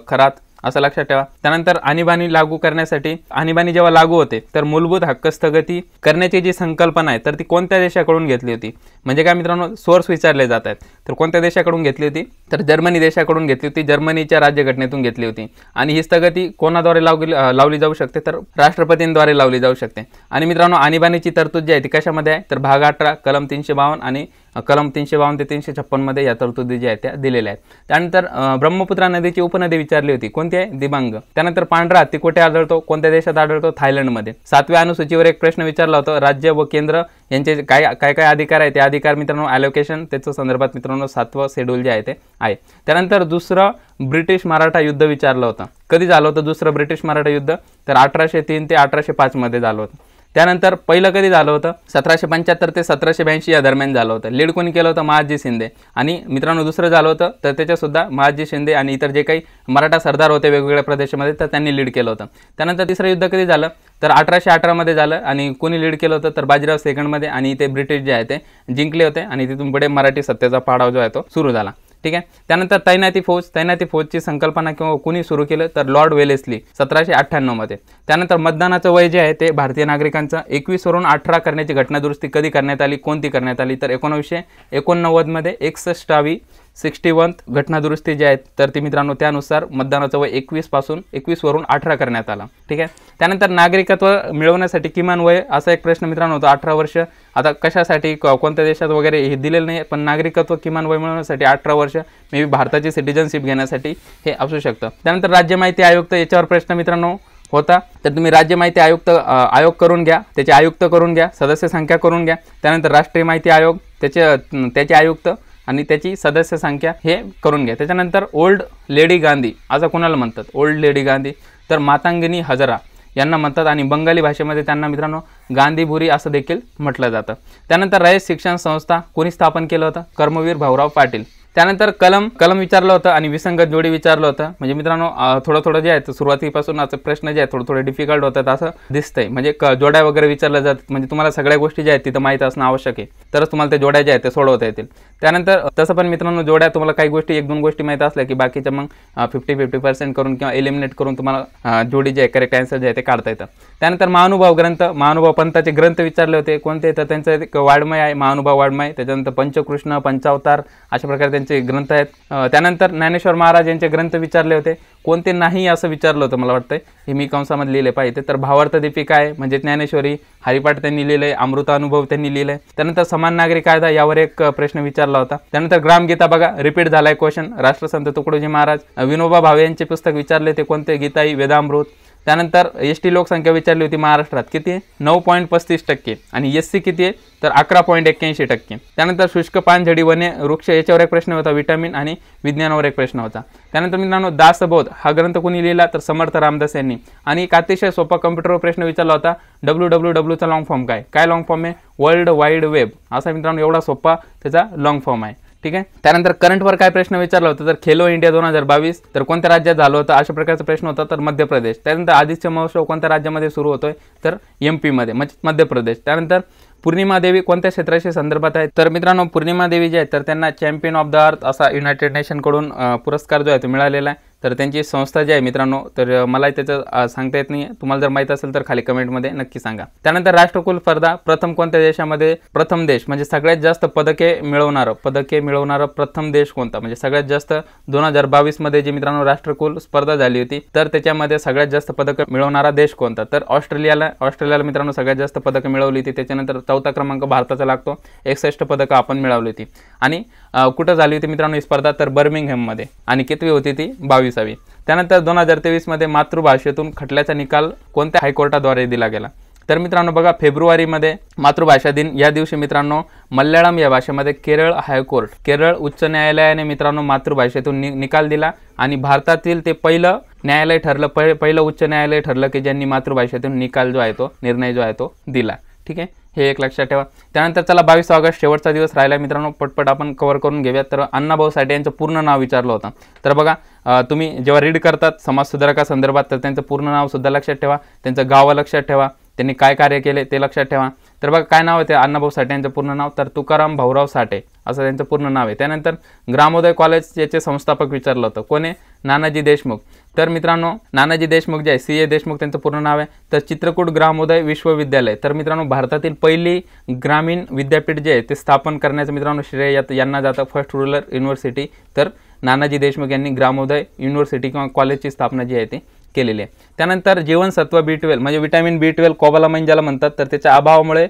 खरात असं लक्षात ठेवा त्यानंतर आणीबाणी लागू करण्यासाठी आणीबाणी जेव्हा लागू होते तर मूलभूत हक्क स्थगती करण्याची जी संकल्पना आहे तर ती कोणत्या देशाकडून घेतली होती म्हणजे काय मित्रांनो सोर्स विचारले जात आहेत तर कोणत्या देशाकडून घेतली होती तर जर्मनी देशाकडून घेतली होती जर्मनीच्या राज्यघटनेतून घेतली होती आणि ही स्थगती कोणाद्वारे लावली लावली जाऊ शकते तर राष्ट्रपतींद्वारे लावली जाऊ शकते आणि मित्रांनो आणीबाणीची तरतूद जी आहे ती कशामध्ये आहे तर भाग अठरा कलम तीनशे बावन्न आणि कलम तीनशे बावन्न ते तीनशे छप्पनमध्ये या तरतुदी ज्या आहेत त्या दिलेल्या आहेत त्यानंतर ब्रह्मपुत्रा नदीची उपनदी विचारली होती कोणती आहे दिबांग त्यानंतर पांढरा ती कुठे आढळतो कोणत्या देशात आढळतो थायलंडमध्ये सातव्या अनुसूचीवर एक प्रश्न विचारला होता राज्य व केंद्र यांचे काय काय काय अधिकार आहे ते अधिकार मित्रांनो ॲलोकेशन त्याच्या संदर्भात मित्रांनो सातवं शेड्यूल जे आहे ते आहे त्यानंतर दुसरं ब्रिटिश मराठा युद्ध विचारलं होतं कधी झालं होतं दुसरं ब्रिटिश मराठा युद्ध तर अठराशे तीन ते अठराशे पाचमध्ये झालं होतं त्यानंतर पहिलं कधी झालं होतं सतराशे पंच्याहत्तर ते सतराशे ब्याऐंशी या दरम्यान झालं होतं लीड कोणी केलं होतं महाजी शिंदे आणि मित्रांनो दुसरं झालं होतं तर त्याच्यासुद्धा महाजी शिंदे आणि इतर जे काही मराठा सरदार होते वेगवेगळ्या प्रदेशामध्ये तर त्यांनी लीड केलं होतं त्यानंतर तिसरं युद्ध कधी झालं तर अठराशे अठरामध्ये झालं आणि कोणी लीड केलं होतं तर बाजीराव सेकंडमध्ये आणि ते ब्रिटिश जे आहे ते जिंकले होते आणि तिथून पुढे मराठी सत्तेचा पाडाव जो आहे तो सुरू झाला ठीक आहे त्यानंतर तैनाती फौज तैनाती फौजची संकल्पना किंवा कुणी सुरू केलं तर लॉर्ड वेलेसली सतराशे अठ्ठ्याण्णवमध्ये त्यानंतर मतदानाचं वय जे आहे ते भारतीय नागरिकांचा एकवीसवरून अठरा करण्याची घटनादुरुस्ती कधी करण्यात आली कोणती करण्यात आली तर एकोणीसशे एकोणनव्वदमध्ये एकसष्टावी सिक्स्टी वन घटनादुरुस्ती जे आहेत तर ते मित्रांनो त्यानुसार मतदानाचं वय एकवीसपासून एकवीसवरून अठरा करण्यात आला ठीक आहे त्यानंतर नागरिकत्व मिळवण्यासाठी किमान वय असा एक प्रश्न मित्रांनो होता अठरा वर्ष आता कशासाठी कोणत्या देशात वगैरे हे दिलेलं नाही पण नागरिकत्व किमान वय मिळवण्यासाठी अठरा वर्ष मे बी भारताची सिटिझनशिप घेण्यासाठी हे असू शकतं त्यानंतर राज्य माहिती आयुक्त याच्यावर प्रश्न मित्रांनो होता तर तुम्ही राज्य माहिती आयुक्त आयोग करून घ्या त्याचे आयुक्त करून घ्या सदस्य संख्या करून घ्या त्यानंतर राष्ट्रीय माहिती आयोग त्याचे त्याचे आयुक्त आणि त्याची सदस्य संख्या हे करून घ्या त्याच्यानंतर ओल्ड लेडी गांधी असं कोणाला म्हणतात ओल्ड लेडी गांधी तर मातांगिनी हजरा यांना म्हणतात आणि बंगाली भाषेमध्ये त्यांना मित्रांनो गांधीभुरी असं देखील म्हटलं जातं त्यानंतर रयत शिक्षण संस्था कोणी स्थापन केलं होतं कर्मवीर भाऊराव पाटील त्यानंतर कलम कलम विचारलं होतं आणि विसंगत जोडी विचारलं होतं म्हणजे मित्रांनो थोडं थोडं जे आहे सुरुवातीपासून असं प्रश्न जे आहे थोडं थोडे डिफिकल्ट होतात असं दिसतंय म्हणजे क जोड्या वगैरे विचारल्या जात म्हणजे तुम्हाला सगळ्या गोष्टी ज्या आहेत तिथं माहीत असणं आवश्यक आहे तरच तुम्हाला ते जोड्या आहेत ते सोडवता येतील त्यानंतर तसं पण मित्रांनो जोड्या तुम्हाला काही गोष्टी एक दोन गोष्टी माहीत असल्या की बाकीच्या मग फिफ्टी फिफ्टी पर्सेंट करून किंवा एलिमिनेट करून तुम्हाला जोडी जे आहे करेक्ट आन्सर जे आहे ते काढता येतं त्यानंतर महानुभाव ग्रंथ महानुभाव पंथाचे ग्रंथ विचारले होते कोणते तर त्यांचं एक वाडमय आहे महानुभाव वाडमय त्याच्यानंतर पंचकृष्ण पंचावतार अशा प्रकारे त्यांचे ग्रंथ आहेत त्यानंतर ज्ञानेश्वर महाराज यांचे ग्रंथ विचारले होते कोणते नाही असं विचारलं होतं मला वाटतं हे मी कंसामध्ये लिहिले पाहिजे तर भावार्थ दीपिका आहे म्हणजे ज्ञानेश्वरी हरिपाठ त्यांनी लिहिलं आहे अमृता अनुभव त्यांनी लिहिलं आहे त्यानंतर समान नागरिक कायदा यावर एक प्रश्न विचारला होता त्यानंतर ग्रामगीता बघा रिपीट झालाय क्वेश्चन राष्ट्रसंत तुकडोजी महाराज विनोबा भावे यांचे पुस्तक विचारले ते कोणते गीताई वेदामृत त्यानंतर एस टी लोकसंख्या विचारली होती महाराष्ट्रात किती आहे नऊ पॉईंट पस्तीस टक्के आणि एस सी किती आहे तर अकरा पॉईंट एक्क्याऐंशी टक्के त्यानंतर शुष्क पानझडी वने वृक्ष याच्यावर एक प्रश्न होता विटामिन आणि विज्ञानावर एक प्रश्न होता त्यानंतर मित्रांनो दासबोध हा ग्रंथ कोणी लिहिला तर समर्थ रामदास यांनी आणि एक अतिशय सोपा कम्प्युटरवर प्रश्न विचारला होता डब्ल्यू डब्ल्यू डब्ल्यूचा लाँग फॉर्म काय काय लाँग फॉर्म आहे वर्ल्ड वाईड वेब असा मित्रांनो एवढा सोपा त्याचा लाँग फॉर्म आहे ठीक आहे त्यानंतर करंटवर काय प्रश्न विचारला होता तर खेलो इंडिया दोन हजार बावीस तर कोणत्या राज्यात झालं होतं अशा प्रकारचा प्रश्न होता तर मध्य प्रदेश त्यानंतर आदित्य महोत्सव कोणत्या राज्यामध्ये सुरू होतोय तर एम पीमध्ये म्हणजे मध्य प्रदेश त्यानंतर पूर्णिमा देवी कोणत्या क्षेत्राशी संदर्भात आहे तर मित्रांनो पूर्णिमा देवी जे आहे तर त्यांना चॅम्पियन ऑफ द अर्थ असा युनायटेड नेशनकडून पुरस्कार जो आहे तो मिळालेला आहे तर त्यांची संस्था जी आहे मित्रांनो तर मला त्याचं सांगता येत नाही तुम्हाला जर माहीत असेल तर खाली कमेंटमध्ये नक्की सांगा त्यानंतर राष्ट्रकुल स्पर्धा प्रथम कोणत्या देशामध्ये प्रथम देश म्हणजे सगळ्यात जास्त पदके मिळवणारं पदके मिळवणारं प्रथम देश कोणता म्हणजे सगळ्यात जास्त दोन हजार बावीसमध्ये जी मित्रांनो राष्ट्रकुल स्पर्धा झाली होती तर त्याच्यामध्ये सगळ्यात जास्त पदकं मिळवणारा देश कोणता तर ऑस्ट्रेलियाला ऑस्ट्रेलियाला मित्रांनो सगळ्यात जास्त पदकं मिळवली होती त्याच्यानंतर चौथा क्रमांक भारताचा लागतो एकसष्ट पदकं आपण मिळवली होती आणि कुठं झाली होती मित्रांनो ही स्पर्धा तर मध्ये आणि कितवी होती ती बावीसावी त्यानंतर दोन हजार मध्ये मातृभाषेतून खटल्याचा निकाल कोणत्या हायकोर्टाद्वारे दिला गेला तर मित्रांनो बघा फेब्रुवारीमध्ये मातृभाषा दिन या दिवशी मित्रांनो मल्याळम या भाषेमध्ये केरळ हायकोर्ट केरळ उच्च न्यायालयाने मित्रांनो मातृभाषेतून निकाल दिला आणि भारतातील ते पहिलं न्यायालय ठरलं पहिलं उच्च न्यायालय ठरलं की ज्यांनी मातृभाषेतून निकाल जो आहे तो निर्णय जो आहे तो दिला ठीक आहे हे एक लक्षात ठेवा त्यानंतर चला बावीस ऑगस्ट शेवटचा दिवस राहिला मित्रांनो पटपट आपण कव्हर करून घेऊयात तर अण्णाभाऊ साठे यांचं पूर्ण नाव विचारलं होतं तर बघा तुम्ही जेव्हा रीड करतात समाजसुधारका संदर्भात तर त्यांचं पूर्ण नावसुद्धा लक्षात ठेवा त्यांचं गाव लक्षात ठेवा त्यांनी काय कार्य केले ते लक्षात ठेवा तर बघा काय नाव आहे ते अण्णाभाऊ साठे यांचं पूर्ण नाव तर तुकाराम भाऊराव साठे असं त्यांचं पूर्ण नाव आहे त्यानंतर ग्रामोदय कॉलेज याचे संस्थापक विचारलं होतं कोणी नानाजी देशमुख तर मित्रांनो नानाजी देशमुख जे आहे सी ए देशमुख त्यांचं पूर्ण नाव आहे तर चित्रकूट ग्रामोदय विश्वविद्यालय तर मित्रांनो भारतातील पहिली ग्रामीण विद्यापीठ जे आहे ते स्थापन करण्याचं मित्रांनो श्रेय यात यांना जातं फर्स्ट रुरल युनिव्हर्सिटी तर नानाजी देशमुख यांनी ग्रामोदय युनिव्हर्सिटी किंवा कॉलेजची स्थापना जी आहे ती केलेली आहे त्यानंतर जीवनसत्व बी ट्वेल्व म्हणजे विटॅमिन बी ट्वेल्व कोबालामाइन ज्याला म्हणतात तर त्याच्या अभावामुळे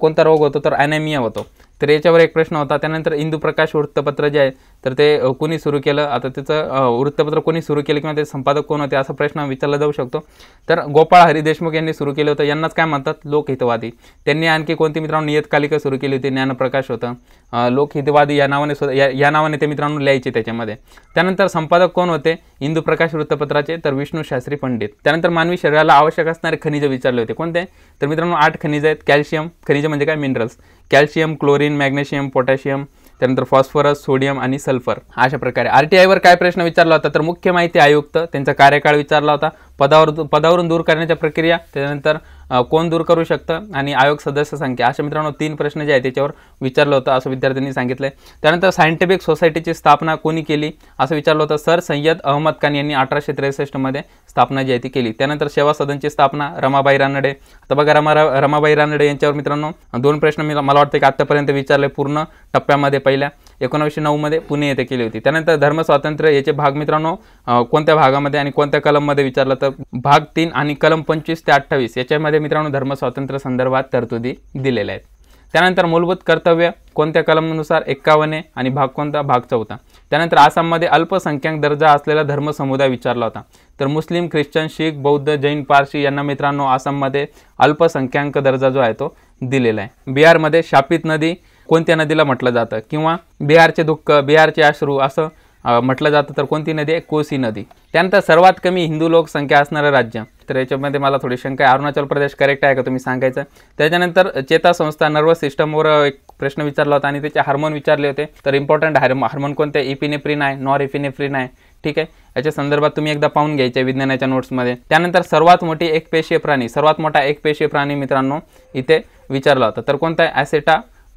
कोणता रोग होतो तर ॲनेमिया होतो तर याच्यावर एक प्रश्न होता त्यानंतर इंदू प्रकाश वृत्तपत्र जे आहे तर ते कोणी सुरू केलं आता त्याचं वृत्तपत्र कोणी सुरू केलं किंवा ते संपादक कोण होते असा प्रश्न विचारला जाऊ शकतो तर गोपाळ हरी देशमुख यांनी सुरू केलं होतं यांनाच काय म्हणतात लोकहितवादी त्यांनी आणखी कोणती मित्रांनो नियतकालिका सुरू केली होती ज्ञानप्रकाश होतं लोकहितवादी या नावाने सुद्धा या, या नावाने ते मित्रांनो लिहायचे त्याच्यामध्ये त्यानंतर संपादक कोण होते इंदू प्रकाश वृत्तपत्राचे तर विष्णू शास्त्री पंडित त्यानंतर मानवी शरीराला आवश्यक असणारे खनिज विचारले होते कोणते तर मित्रांनो आठ खनिज आहेत कॅल्शियम खनिज म्हणजे काय minerals calcium chlorine magnesium potassium त्यानंतर फॉस्फरस सोडियम आणि सल्फर अशा प्रकारे आर टी आयवर काय प्रश्न विचारला होता तर मुख्य माहिती आयुक्त त्यांचा कार्यकाळ विचारला होता पदावर पदावरून दूर करण्याच्या प्रक्रिया त्याच्यानंतर कोण दूर करू शकतं आणि आयोग सदस्य संख्या असे मित्रांनो तीन प्रश्न जे आहेत त्याच्यावर विचारलं होतं असं विद्यार्थ्यांनी सांगितलं त्यानंतर सायंटिफिक सोसायटीची स्थापना कोणी केली असं विचारलं होतं सर सय्यद अहमद खान यांनी अठराशे त्रेसष्टमध्ये स्थापना जी आहे ती केली त्यानंतर सेवा सदनची स्थापना रमाबाई रानडे आता बघा रमा रमाबाई रानडे यांच्यावर मित्रांनो दोन प्रश्न मी मला वाटतं की आत्तापर्यंत विचारले पूर्ण टप्प्यामध्ये पहिल्या एकोणावीसशे नऊमध्ये पुणे येथे केली होती त्यानंतर धर्मस्वातंत्र्य याचे भाग मित्रांनो कोणत्या भागामध्ये आणि कोणत्या कलममध्ये विचारलं तर भाग तीन आणि कलम पंचवीस ते अठ्ठावीस याच्यामध्ये मित्रांनो धर्मस्वातंत्र्य संदर्भात तरतुदी दिलेल्या आहेत त्यानंतर मूलभूत कर्तव्य कोणत्या कलमनुसार एक्कावन्न आणि भाग कोणता भाग चौथा त्यानंतर आसाममध्ये अल्पसंख्याक दर्जा असलेला धर्म समुदाय विचारला होता तर मुस्लिम ख्रिश्चन शीख बौद्ध जैन पारशी यांना मित्रांनो आसाममध्ये अल्पसंख्याक दर्जा जो आहे तो दिलेला आहे बिहारमध्ये शापित नदी को नदी मटल जता कि बिहार के दुख बिहार बिहारचे अश्रू अस मटल जता को नदी है कोसी नदी त्यानंतर सर्वात कमी हिंदू लोकसंख्या राज्य तो याच्यामध्ये मला थोडी शंका है अरुणाचल प्रदेश करेक्ट है का तुम्हें सांगायचं चेता संस्था नर्वस सिस्टम वो एक प्रश्न विचार होता आणि त्याचे हार्मोन विचारले होते तर इम्पॉर्टंट हार्म हार्मोन कोणते इपिनेफ्रिन आहे नॉर इपिनेफ्रिन आहे ठीक है ये सन्दर्भ तुम्ही एकदा पाहून घया विज्ञा नोट्समध्ये त्यानंतर सर्वात एक पेशीय प्राणी सर्वात एक पेशीय प्राणी मित्रों इथे विचारला होता तो कोणता आहे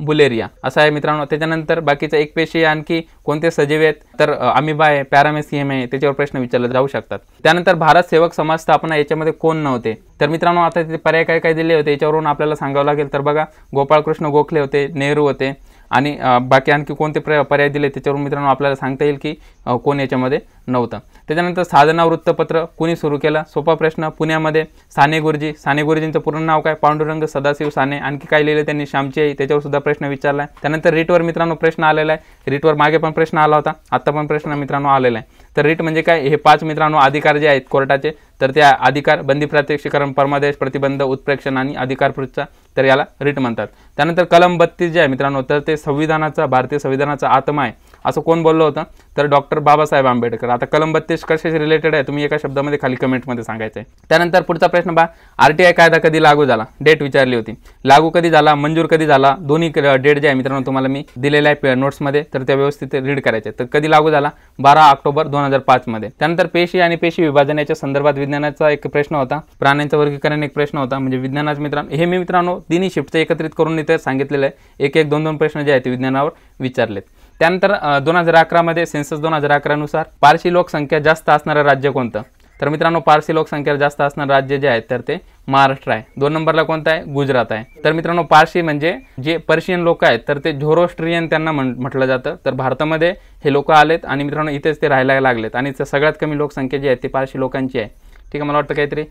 बुलेरिया असं आहे मित्रांनो त्याच्यानंतर बाकीचा एक पेशी आणखी कोणते सजीव आहेत तर अमिबा आहे पॅरामेसियम आहे त्याच्यावर प्रश्न विचारले जाऊ शकतात त्यानंतर भारत सेवक समाज स्थापना याच्यामध्ये कोण नव्हते तर मित्रांनो आता तिथे पर्याय काय काय दिले होते याच्यावरून आपल्याला सांगावं लागेल तर बघा गोपाळकृष्ण गोखले होते नेहरू होते आणि बाकी आणखी प्र पर्याय दिए त्याच्यावर अपने संगता कि कोई ये कोण साधना वृत्तपत्र कुणी सुरू के सोपा प्रश्न पुण्यामध्ये साने गुरुजी साने गुरुजींचं पूर्ण नाव का पांडुरंग सदाशिव साने आणखी काय लिहिलं श्यामची आई त्याच्यावर सुद्धा प्रश्न विचारला आहे त्यानंतर रीटवर मित्रांनो प्रश्न आलेला रीट रीटवर मागे प्रश्न आला होता आत्तापन प्रश्न मित्रों आलेला आहे रीट मे पांच मित्रों अधिकार जे हैं कोर्टा तर त्या अधिकार बंदी प्रात्यक्षिकरण परमादेश प्रतिबंध उत्प्रेक्षण आणि अधिकार पृच्छा तर याला रिट म्हणतात त्यानंतर कलम बत्तीस जे आहे मित्रांनो तर ते संविधानाचा भारतीय संविधानाचा आत्मा आहे असं कोण बोललं होतं तर डॉक्टर बाबासाहेब आंबेडकर आता कलम बत्तीस कशाशी रिलेटेड आहे तुम्ही एका शब्दामध्ये खाली कमेंटमध्ये सांगायचं त्यानंतर पुढचा प्रश्न बा आर टी आय कायदा कधी लागू झाला डेट विचारली होती लागू कधी झाला मंजूर कधी झाला दोन्ही डेट जे आहे मित्रांनो तुम्हाला मी दिलेल्या आहे नोट्समध्ये तर त्या व्यवस्थित रीड करायचे तर कधी लागू झाला बारा ऑक्टोबर दोन हजार पाचमध्ये त्यानंतर पेशी आणि पेशी विभाजनाच्या संदर्भात विज्ञानाचा एक प्रश्न होता प्राण्यांचं वर्गीकरण एक प्रश्न होता म्हणजे विज्ञानाच मित्रांनो हे मी मित्रांनो तिन्ही शिफ्टचं एकत्रित करून इथे सांगितलेलं आहे एक एक दोन दोन प्रश्न जे आहेत ते विज्ञानावर विचारलेत त्यानंतर दोन हजार अकरामध्ये सेन्सस दोन हजार अकरानुसार पारशी लोकसंख्या जास्त असणारं राज्य कोणतं तर मित्रांनो पारसी लोकसंख्या जास्त असणारं राज्य जे आहे तर ते महाराष्ट्र आहे दोन नंबरला कोणतं आहे गुजरात आहे तर मित्रांनो पारशी म्हणजे जे पर्शियन लोक आहेत तर ते झोरोस्ट्रियन त्यांना म्हटलं जातं तर भारतामध्ये हे लोक आलेत आणि मित्रांनो इथेच ते राहायला लागलेत आणि सगळ्यात कमी लोकसंख्या जी आहे ती पारशी लोकांची आहे ठीक आहे मला वाटतं काहीतरी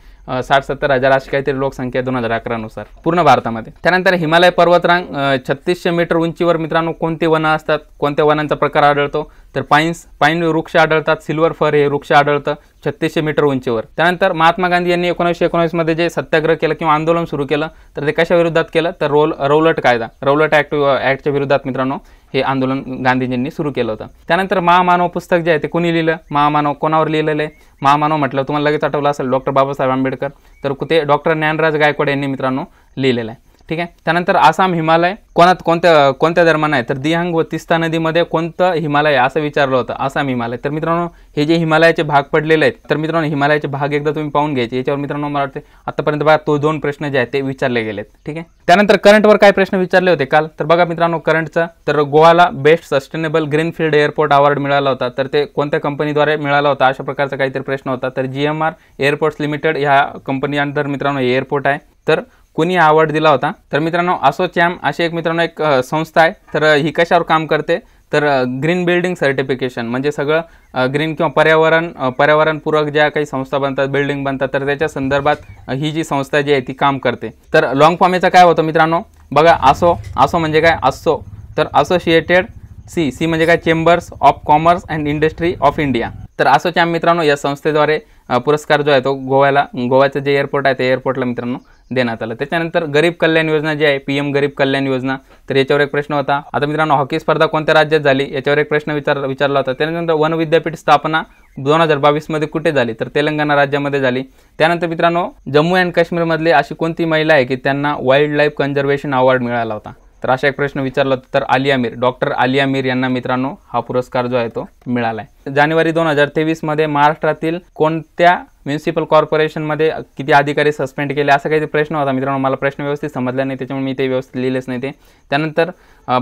साठ सत्तर हजार अशी काहीतरी लोकसंख्या दोन हजार अकरानुसार पूर्ण भारतामध्ये त्यानंतर हिमालय पर्वतरांग छत्तीसशे मीटर उंचीवर मित्रांनो कोणते वनं असतात कोणत्या वनांचा प्रकार आढळतो तर पाईन्स पाईन वृक्ष आढळतात सिल्वर फर हे वृक्ष आढळतं छत्तीसशे मीटर उंचीवर त्यानंतर महात्मा गांधी यांनी एकोणीसशे एकोणीसमध्ये जे सत्याग्रह केलं किंवा आंदोलन सुरू केलं तर ते कशा विरोधात केलं तर रोल रौलट कायदा रौलट ॲक्ट ऍक्टच्या विरोधात मित्रांनो हे आंदोलन ने सुरू के होतं त्यानंतर महामानव पुस्तक जे है तो कोणी लिहिलं महामानव कोणावर लिहिलेलं आहे महामानव म्हटलं तुम्हाला लगेच आठवलं असेल डॉक्टर बाबासाहेब आंबेडकर तर ते डॉक्टर ज्ञानराज गायकवाड यांनी मित्रांनो लिहिलेलं आहे ठीक आहे त्यानंतर आसाम हिमालय कोणात कोणत्या कोणत्या दरम्यान आहे तर दिहांग व तिस्ता नदीमध्ये कोणतं हिमालय आहे असं विचारलं होतं आसाम हिमालय तर मित्रांनो हे जे हिमालयाचे भाग पडलेले आहेत तर मित्रांनो हिमालयाचे भाग एकदा तुम्ही पाहून घ्यायचे याच्यावर मित्रांनो मला वाटते आतापर्यंत बघा तो दोन प्रश्न जे आहेत ते विचारले गेलेत ठीक आहे त्यानंतर करंटवर काय प्रश्न विचारले होते काल तर बघा मित्रांनो करंटचा तर गोवाला best sustainable greenfield airport award मिळाला होता तर ते कोणत्या कंपनीद्वारे मिळाला होता अशा प्रकारचा काहीतरी प्रश्न होता तर G M R airports limited ह्या कंपनी अंडर मित्रांनो एअरपोर्ट आहे तर कुणी अवॉर्ड दिला होता तर मित्रांनो चॅम असे एक मित्रांनो एक संस्था आहे तर ही कशावर काम करते तर ग्रीन बिल्डिंग सर्टिफिकेशन म्हणजे सगळं ग्रीन किंवा पर्यावरण पर्यावरणपूरक ज्या काही संस्था बनतात बिल्डिंग बनतात तर त्याच्या संदर्भात ही जी संस्था जी आहे ती काम करते तर लॉंग फॉर्म याचा काय होतं मित्रांनो बघा असो असो म्हणजे काय असो तर असोसिएटेड सी सी म्हणजे काय chambers of commerce and industry of India तर चॅम मित्रांनो या संस्थेद्वारे पुरस्कार जो आहे तो गोव्याला गोव्याचं जे एअरपोर्ट आहे ते एअरपोर्टला मित्रांनो देण्यात आलं त्याच्यानंतर गरीब कल्याण योजना जी आहे एम गरीब कल्याण योजना तर याच्यावर एक प्रश्न होता आता मित्रांनो हॉकी स्पर्धा कोणत्या राज्यात झाली याच्यावर एक प्रश्न विचार विचारला होता त्यानंतर वन विद्यापीठ स्थापना दोन हजार बावीसमध्ये कुठे झाली तर तेलंगणा राज्यामध्ये झाली त्यानंतर मित्रांनो जम्मू अँड काश्मीरमधली अशी कोणती महिला आहे की त्यांना वाईल्ड लाईफ कन्झर्वेशन अवॉर्ड मिळाला होता तर असा एक प्रश्न विचारला होता तर आलिया मीर डॉक्टर आलिया मीर यांना मित्रांनो हा पुरस्कार जो आहे तो मिळाला आहे जानेवारी दोन हजार तेवीसमध्ये महाराष्ट्रातील कोणत्या म्युन्सिपल कॉर्पोरेशनमध्ये किती अधिकारी सस्पेंड केले असा काही प्रश्न होता मित्रांनो मला प्रश्न व्यवस्थित समजला नाही त्याच्यामुळे मी ते व्यवस्थित लिहिलेच नाही ते त्यानंतर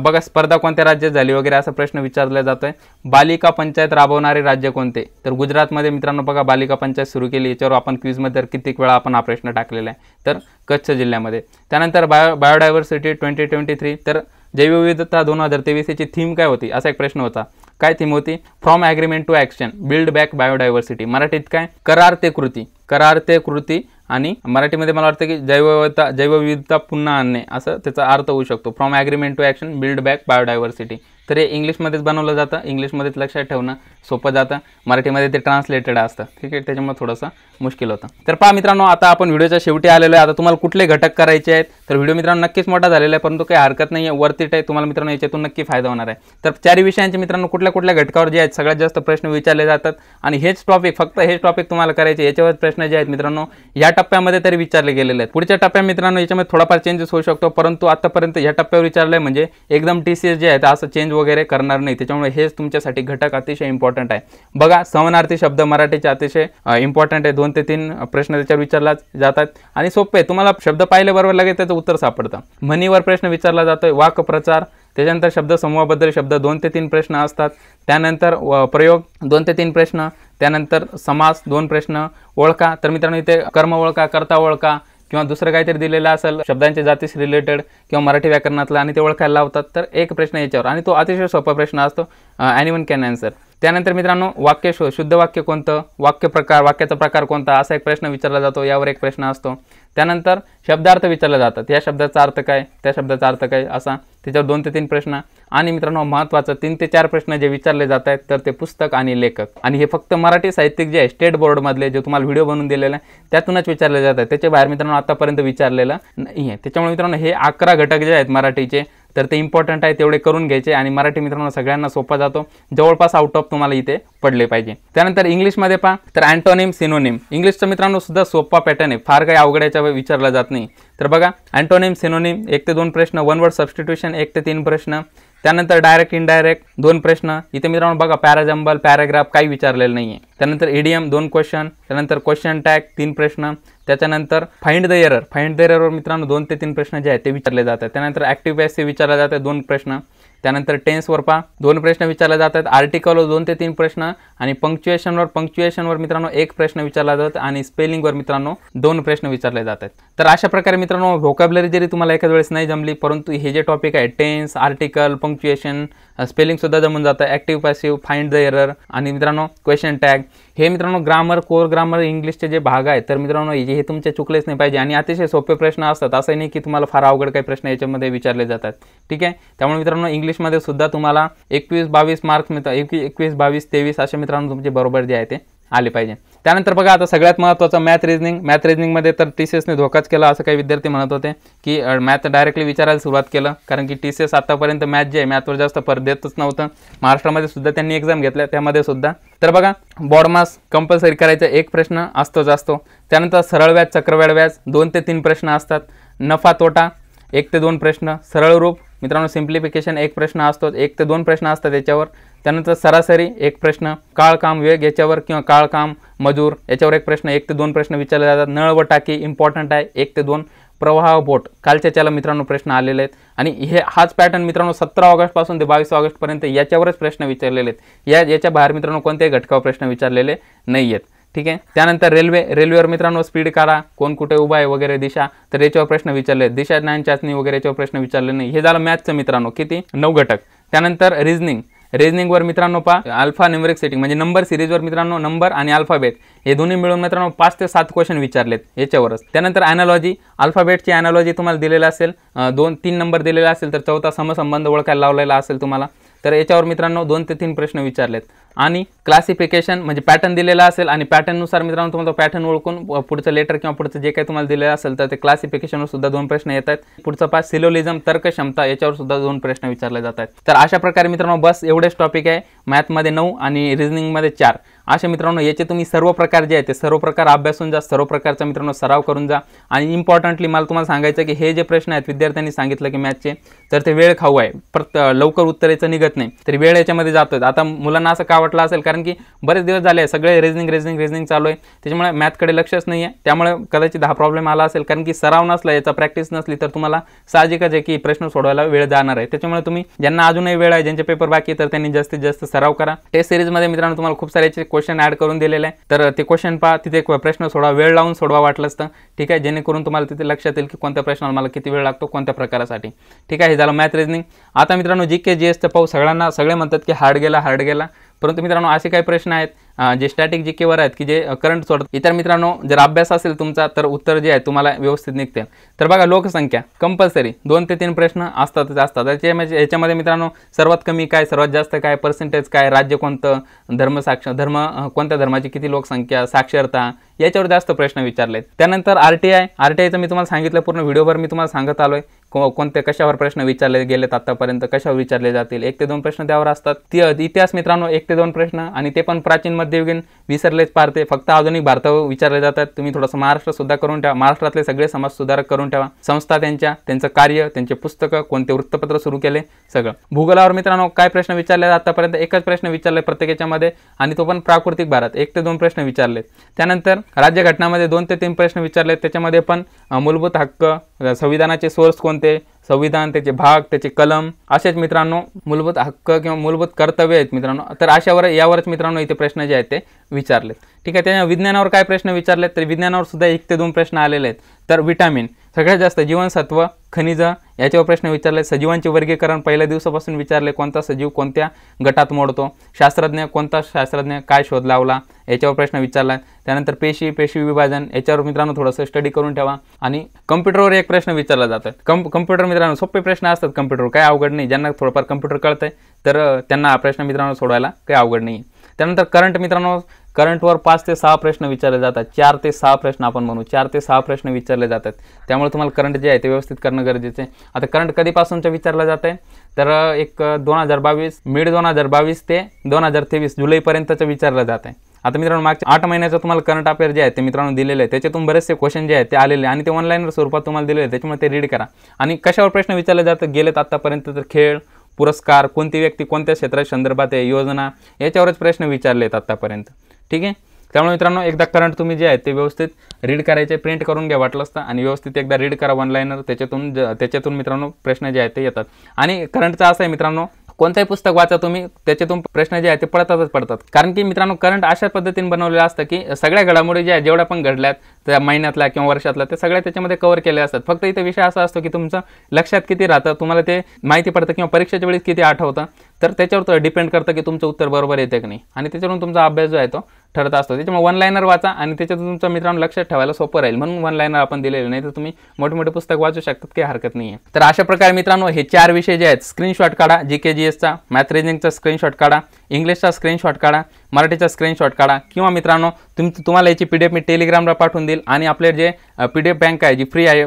बघा स्पर्धा कोणत्या राज्यात झाली वगैरे असा प्रश्न विचारला जातो आहे बालिका पंचायत राबवणारे राज्य कोणते तर गुजरातमध्ये मित्रांनो बघा बालिका पंचायत सुरू केली याच्यावर आपण क्वीजमध्ये तर कित्येक वेळा आपण हा प्रश्न टाकलेला आहे तर कच्छ जिल्ह्यामध्ये त्यानंतर bio biodiversity twenty twenty three तर जैवविविधता दोन हजार तेवीस याची थीम काय होती असा एक प्रश्न होता काय थीम होती from agreement to action build back biodiversity मराठीत काय करार ते कृती करार ते कृती आणि मराठीमध्ये मला वाटतं की जैवविधता जैवविविधता पुन्हा आणणे असं त्याचा अर्थ होऊ शकतो from agreement to action build back biodiversity तर हे इंग्लिशमध्येच बनवलं जातं इंग्लिशमध्येच लक्षात ठेवणं सोपं जातं मराठीमध्ये ते ट्रान्सलेटेड असतं ठीक आहे त्याच्यामुळे थोडंसं मुश्किल होतं तर पहा मित्रांनो आता आपण व्हिडिओच्या शेवटी आलेलो आहे आता तुम्हाला कुठले घटक करायचे आहेत तर व्हिडिओ मित्रांनो नक्कीच मोठा झालेला आहे परंतु काही हरकत नाही आहे वरती टाईप तुम्हाला मित्रांनो याच्यातून नक्की फायदा होणार आहे तर चार विषयांचे मित्रांनो कुठल्या कुठल्या घटकावर जे आहेत सगळ्यात जास्त प्रश्न विचारले जातात आणि हेच टॉपिक फक्त हेच टॉपिक तुम्हाला करायचे याच्यावर प्रश्न जे आहेत मित्रांनो या टप्प्यामध्ये तरी विचारले गेलेले आहेत पुढच्या टप्प्यात मित्रांनो याच्यामध्ये थोडाफार चेंजेस होऊ शकतो परंतु आतापर्यंत या टप्प्यावर विचारलं म्हणजे एकदम टी सी एस जे आहेत असं चेंज वगैरे करणार नाही त्याच्यामुळे हेच तुमच्यासाठी घटक अतिशय इम्पॉर्टंट आहे बघा समानार्थी शब्द मराठीचे अतिशय इम्पॉर्टंट आहे दोन ते तीन प्रश्न त्याच्यावर विचारला जातात आणि सोपे तुम्हाला शब्द पाहिल्याबरोबर लगेच त्याचं उत्तर सापडतं म्हणीवर प्रश्न विचारला जातोय प्रचार त्याच्यानंतर शब्दसमूहाबद्दल शब्द दोन ते तीन प्रश्न असतात त्यानंतर प्रयोग दोन ते तीन प्रश्न त्यानंतर समास दोन प्रश्न ओळखा तर मित्रांनो इथे कर्म ओळखा करता ओळखा किंवा दुसरं काहीतरी दिलेलं असेल शब्दांच्या जातीस रिलेटेड किंवा मराठी व्याकरणातला आणि ते ओळखायला लावतात तर एक प्रश्न याच्यावर आणि तो अतिशय सोपा प्रश्न असतो ॲनिवन कॅन आन्सर त्यानंतर मित्रांनो वाक्य शो शुद्ध वाक्य कोणतं वाक्य प्रकार वाक्याचा प्रकार कोणता असा एक प्रश्न विचारला जातो यावर एक प्रश्न असतो त्यानंतर शब्दार्थ विचारले जातात या शब्दाचा अर्थ काय त्या शब्दाचा अर्थ काय असा त्याच्यावर दोन ते तीन प्रश्न आणि मित्रांनो महत्त्वाचं तीन ते चार प्रश्न जे विचारले जात आहेत तर ते पुस्तक आणि लेखक आणि हे फक्त मराठी साहित्यिक जे आहे स्टेट बोर्डमधले जे तुम्हाला व्हिडिओ बनवून दिलेला आहे त्यातूनच विचारले जात आहेत त्याच्या बाहेर मित्रांनो आतापर्यंत विचारलेलं नाही आहे त्याच्यामुळे मित्रांनो हे अकरा घटक जे आहेत मराठीचे तर ते इम्पॉर्टंट आहे तेवढे करून घ्यायचे आणि मराठी मित्रांनो सगळ्यांना सोपा जातो जवळपास आउट ऑफ तुम्हाला इथे पडले पाहिजे त्यानंतर इंग्लिशमध्ये पहा तर अँटोनिम सिनोनिम इंग्लिशचं मित्रांनो सुद्धा सोपा पॅटर्न आहे फार काही अवघड्याच्या विचारला जात नाही तर बघा अँटोनिम सिनोनिम एक ते दोन प्रश्न वन वर्ड सबस्टिट्युशन एक ते तीन प्रश्न त्यानंतर डायरेक्ट इनडायरेक्ट दोन प्रश्न इथे मित्रांनो बघा पॅराजंबल पॅराग्राफ काही विचारलेलं नाही आहे त्यानंतर ईडीएम दोन क्वेश्चन त्यानंतर क्वेश्चन टॅग तीन प्रश्न त्याच्यानंतर find the error find the error मित्रांनो दोन ते तीन प्रश्न जे आहेत ते विचारले जातात त्यानंतर ऍक्टिव्ह पॅसिव्ह विचारले जातात दोन प्रश्न त्यानंतर टेन्सवर पहा दोन प्रश्न विचारले जातात आर्टिकलवर दोन ते तीन प्रश्न आणि पंक्च्युएशनवर पंक्च्युएशनवर मित्रांनो एक प्रश्न विचारला जातात आणि स्पेलिंगवर मित्रांनो दोन प्रश्न विचारले जातात तर अशा प्रकारे मित्रांनो व्होकॅबलरी जरी तुम्हाला एकाच वेळेस नाही जमली परंतु हे जे टॉपिक आहे टेन्स आर्टिकल पंक्च्युएशन स्पेलिंगसुद्धा जमून जातं active passive find the error आणि मित्रांनो क्वेश्चन टॅग हे मित्रांनो ग्रामर कोर ग्रामर इंग्लिशचे जे भाग है तो मित्रों हे तुमचे चुकलेच नाही पाहिजे अतिशय सोपे प्रश्न आता नहीं कि तुम्हारा फार अवघड प्रश्न ये विचार विचारले है ठीक आहे त्यामुळे इंग्लिश इंग्लिशमध्ये सुधा तुम्हारा एकवीस बावीस मार्क्स मित्र एक बावीस तेवीस असे मित्रांनो तुमचे बरोबर जे है आले पाहिजे त्यानंतर बघा आता सगळ्यात महत्त्वाचं मॅथ रिजनिंग मॅथ रिजनिंगमध्ये तर टी सी एसने धोकाच केला असं काही विद्यार्थी म्हणत होते की मॅथ डायरेक्टली विचारायला सुरुवात केलं कारण की टी सी एस आतापर्यंत मॅथ जे आहे मॅथवर जास्त पर देतच नव्हतं महाराष्ट्रामध्ये सुद्धा त्यांनी एक्झाम घेतल्या त्यामध्ये सुद्धा तर बघा बॉडमास कंपल्सरी करायचा एक प्रश्न असतोच असतो त्यानंतर सरळ व्याज चक्रवाळ व्याज दोन ते तीन प्रश्न असतात नफा तोटा एक ते दोन प्रश्न सरळ रूप मित्रांनो सिम्प्लिफिकेशन एक प्रश्न असतो एक ते दोन प्रश्न असतात त्याच्यावर त्यानंतर सरासरी एक प्रश्न काळ काम वेग याच्यावर किंवा काळ काम मजूर याच्यावर एक प्रश्न एक ते दोन प्रश्न विचारले जातात नळ व टाकी इम्पॉर्टंट आहे एक ते दोन प्रवाह बोट कालच्या मित्रांनो प्रश्न आलेले आहेत आणि हे हाच पॅटर्न मित्रांनो सतरा ऑगस्टपासून ते बावीस ऑगस्टपर्यंत याच्यावरच प्रश्न विचारलेले आहेत या याच्या बाहेर मित्रांनो कोणत्याही घटकावर प्रश्न विचारलेले नाही आहेत ठीक आहे त्यानंतर रेल्वे रेल्वेवर मित्रांनो स्पीड काढा कोण कुठे उभा आहे वगैरे दिशा तर याच्यावर प्रश्न विचारले दिशा ज्ञान चाचणी वगैरे याच्यावर प्रश्न विचारले नाही हे झालं मॅथचं मित्रांनो किती नऊ घटक त्यानंतर रिजनिंग रिजनिंगवर मित्रांनो पा अल्फा न्युमरिक सेटिंग म्हणजे नंबर सिरीजवर मित्रांनो नंबर आणि अल्फाबेट हे दोन्ही मिळून मित्रांनो पाच ते सात क्वेश्चन विचारलेत याच्यावरच त्यानंतर ॲनालॉजी अल्फाबेटची ॲनालॉजी तुम्हाला दिलेला असेल दोन तीन नंबर दिलेला असेल तर चौथा समसंबंध ओळखायला लावलेला असेल तुम्हाला तर याच्यावर मित्रांनो दोन ते तीन प्रश्न विचारलेत आणि क्लासिफिकेशन म्हणजे पॅटर्न दिलेला असेल आणि पॅटर्ननुसार मित्रांनो तुम्हाला तो पॅटर्न ओळखून पुढचं लेटर किंवा पुढचं जे काही तुम्हाला दिलेलं असेल तर ते क्लासिफिकेशनवर सुद्धा दोन प्रश्न येत आहेत पुढचा पाच सिलोलिझम तर्कक्षमता याच्यावर सुद्धा दोन प्रश्न विचारले जात आहेत तर अशा प्रकारे मित्रांनो बस एवढेच टॉपिक आहे मॅथमध्ये नऊ आणि रिजनिंगमध्ये चार असे मित्रांनो याचे तुम्ही सर्व प्रकार जे आहेत ते सर्व प्रकार अभ्यासून जा सर्व प्रकारचा मित्रांनो सराव करून जा आणि इम्पॉर्टंटली मला तुम्हाला सांगायचं की हे जे प्रश्न आहेत विद्यार्थ्यांनी सांगितलं की मॅथचे तर ते वेळ खाऊ आहे परत लवकर उत्तरेचं निघत नाही तरी वेळ याच्यामध्ये जातोय आता मुलांना असं का वाटला असेल कारण की बरेच दिवस झाले सगळे रिजनिंग रेजनिंग रिजनिंग चालू आहे त्याच्यामुळे मॅथकडे लक्षच नाही आहे त्यामुळे कदाचित दहा प्रॉब्लेम आला असेल कारण की सराव नसला याचा प्रॅक्टिस नसली तर तुम्हाला साहजिकच आहे की प्रश्न सोडवायला वेळ जाणार आहे त्याच्यामुळे तुम्ही ज्यांना अजूनही वेळ आहे ज्यांचे पेपर बाकी तर त्यांनी जास्तीत जास्त सराव करा टेस्ट सिरीजमध्ये मित्रांनो तुम्हाला खूप सारे क्वेश्चन ॲड करून दिलेले आहे तर ते क्वेश्चन पहा तिथे प्रश्न सोडवा वेळ लावून सोडवा वाटलं असतं ठीक आहे जेणेकरून तुम्हाला तिथे लक्षात येईल की कोणत्या प्रश्नाला मला किती वेळ लागतो कोणत्या प्रकारासाठी ठीक आहे हे झालं मॅथ रिजनिंग आता मित्रांनो जी के जी एस पाहू सगळ्यांना सगळे म्हणतात की हार्ड गेला हार्ड गेला परंतु मित्रांनो असे काही प्रश्न आहेत जे स्टॅटिक जी केवर आहेत की जे करंट सोडत इतर मित्रांनो जर अभ्यास असेल तुमचा तर उत्तर जे आहे तुम्हाला व्यवस्थित निघते तर बघा लोकसंख्या कंपल्सरी दोन ते तीन प्रश्न असतातच असतात याच्यामध्ये मित्रांनो सर्वात कमी काय सर्वात जास्त काय पर्सेंटेज काय राज्य कोणतं साक्षर धर्म कोणत्या धर्माची किती लोकसंख्या साक्षरता याच्यावर जास्त प्रश्न विचारलेत त्यानंतर आर टी आर टी मी तुम्हाला सांगितलं पूर्ण व्हिडिओवर मी तुम्हाला सांगत आलोय कोणते कशावर प्रश्न विचारले गेलेत आतापर्यंत कशावर विचारले जातील एक ते दोन प्रश्न त्यावर असतात इतिहास मित्रांनो एक ते दोन प्रश्न आणि ते पण प्राचीन मध्ययुगीन विसरलेच पारते फक्त आधुनिक भारतावर विचारले जातात तुम्ही थोडासा महाराष्ट्र सुद्धा करून ठेवा महाराष्ट्रातले सगळे समाज सुधारक करून ठेवा संस्था त्यांच्या त्यांचं कार्य त्यांचे पुस्तकं कोणते वृत्तपत्र सुरू केले सगळं भूगोलावर मित्रांनो काय प्रश्न विचारले आतापर्यंत एकच प्रश्न विचारले प्रत्येकाच्यामध्ये आणि तो पण प्राकृतिक भारत एक ते दोन प्रश्न विचारले त्यानंतर राज्यघटनामध्ये दोन ते तीन प्रश्न विचारले त्याच्यामध्ये पण मूलभूत हक्क संविधानाचे सोर्स कोणते संविधान त्याचे भाग त्याचे कलम असेच मित्रांनो मूलभूत हक्क किंवा मूलभूत कर्तव्य आहेत मित्रांनो तर अशावर यावरच मित्रांनो इथे प्रश्न जे आहेत ते विचारलेत ठीक आहे त्याच्या विज्ञानावर काय प्रश्न विचारलेत तर विज्ञानावर सुद्धा एक ते दोन प्रश्न आलेले आहेत तर विटामिन सगळ्यात जास्त जीवनसत्व खनिज याच्यावर प्रश्न विचारले सजीवांचे वर्गीकरण पहिल्या दिवसापासून विचारले कोणता सजीव कोणत्या गटात मोडतो शास्त्रज्ञ कोणता शास्त्रज्ञ काय शोध लावला याच्यावर प्रश्न विचारला त्यानंतर पेशी पेशी विभाजन याच्यावर मित्रांनो थोडंसं स्टडी करून ठेवा आणि कम्प्युटरवर एक प्रश्न विचारला जातो कम कम्प्युटर मित्रांनो सोपे प्रश्न असतात कम्प्युटर काय अवघड नाही ज्यांना थोडंफार कम्प्युटर कळतंय तर त्यांना हा प्रश्न मित्रांनो सोडायला काही अवघड नाही त्यानंतर करंट मित्रांनो करंटवर पाच ते सहा प्रश्न विचारले जातात चार ते सहा प्रश्न आपण म्हणू चार ते सहा प्रश्न विचारले जातात त्यामुळे तुम्हाला करंट जे आहे ते व्यवस्थित करणं गरजेचं आहे आता करंट कधीपासूनचं विचारलं जात आहे तर एक दोन हजार बावीस मिड दोन हजार बावीस ते दोन हजार तेवीस जुलैपर्यंतचं विचारलं जात आहे आता मित्रांनो मागच्या आठ महिन्याचं तुम्हाला करंट अफेअर जे आहे ते मित्रांनो दिलेलं आहे त्याच्यातून बरेचसे क्वेश्चन जे आहेत ते आलेले आणि ते ऑनलाईनवर स्वरूपात तुम्हाला दिलेले आहे त्याच्यामुळे ते रीड करा आणि कशावर प्रश्न विचारले जातात गेलेत आत्तापर्यंत तर खेळ पुरस्कार कोणती व्यक्ती कोणत्या क्षेत्राच्या संदर्भात आहे योजना याच्यावरच प्रश्न विचारले आहेत आत्तापर्यंत ठीक आहे त्यामुळे मित्रांनो एकदा करंट तुम्ही जे आहे ते व्यवस्थित रीड करायचे प्रिंट करून घ्या वाटलं असतं आणि व्यवस्थित एकदा रीड करा ऑनलाईनर त्याच्यातून ज त्याच्यातून मित्रांनो प्रश्न जे आहेत ते येतात आणि करंटचा असं आहे मित्रांनो कोणतंही पुस्तक वाचा तुम्ही त्याच्यातून प्रश्न जे आहे ते पडतातच पडतात कारण की मित्रांनो करंट अशा पद्धतीने बनवलेलं असतं की सगळ्या घडामोडी ज्या जेवढ्या पण घडल्यात त्या महिन्यातला किंवा वर्षातला ते सगळ्या त्याच्यामध्ये कवर केले असतात फक्त इथे विषय असा असतो की तुमचं लक्षात किती राहतं तुम्हाला ते माहिती पडतं किंवा परीक्षेच्या वेळेस किती आठवतं तर त्याच्यावर डिपेंड करतं की तुमचं उत्तर बरोबर येते की नाही आणि त्याच्यावरून तुमचा अभ्यास जो आहे तो ठरत असतो त्याच्यामुळे वन लायनर वाचा आणि त्याच्यातून तुमच्या मित्रांनो लक्षात ठेवायला सोपं राहील म्हणून वन लायनर आपण दिलेलं नाही तर तुम्ही मोठे मोठे पुस्तक वाचू शकतात काही हरकत नाही आहे तर अशा प्रकारे मित्रांनो हे चार विषय जे आहेत स्क्रीनशॉट काढा जी के जी एसचा मॅथ रेजिंगचा स्क्रीनशॉट काढा इंग्लिशचा स्क्रीनशॉट काढा का स्क्रीनशॉट काढा किंवा मित्रांनो तुम तुम्हारा ये पी डी एफ मी टेलिग्रामला पाठन देईल अपने J P D F bank आहे जी फ्री है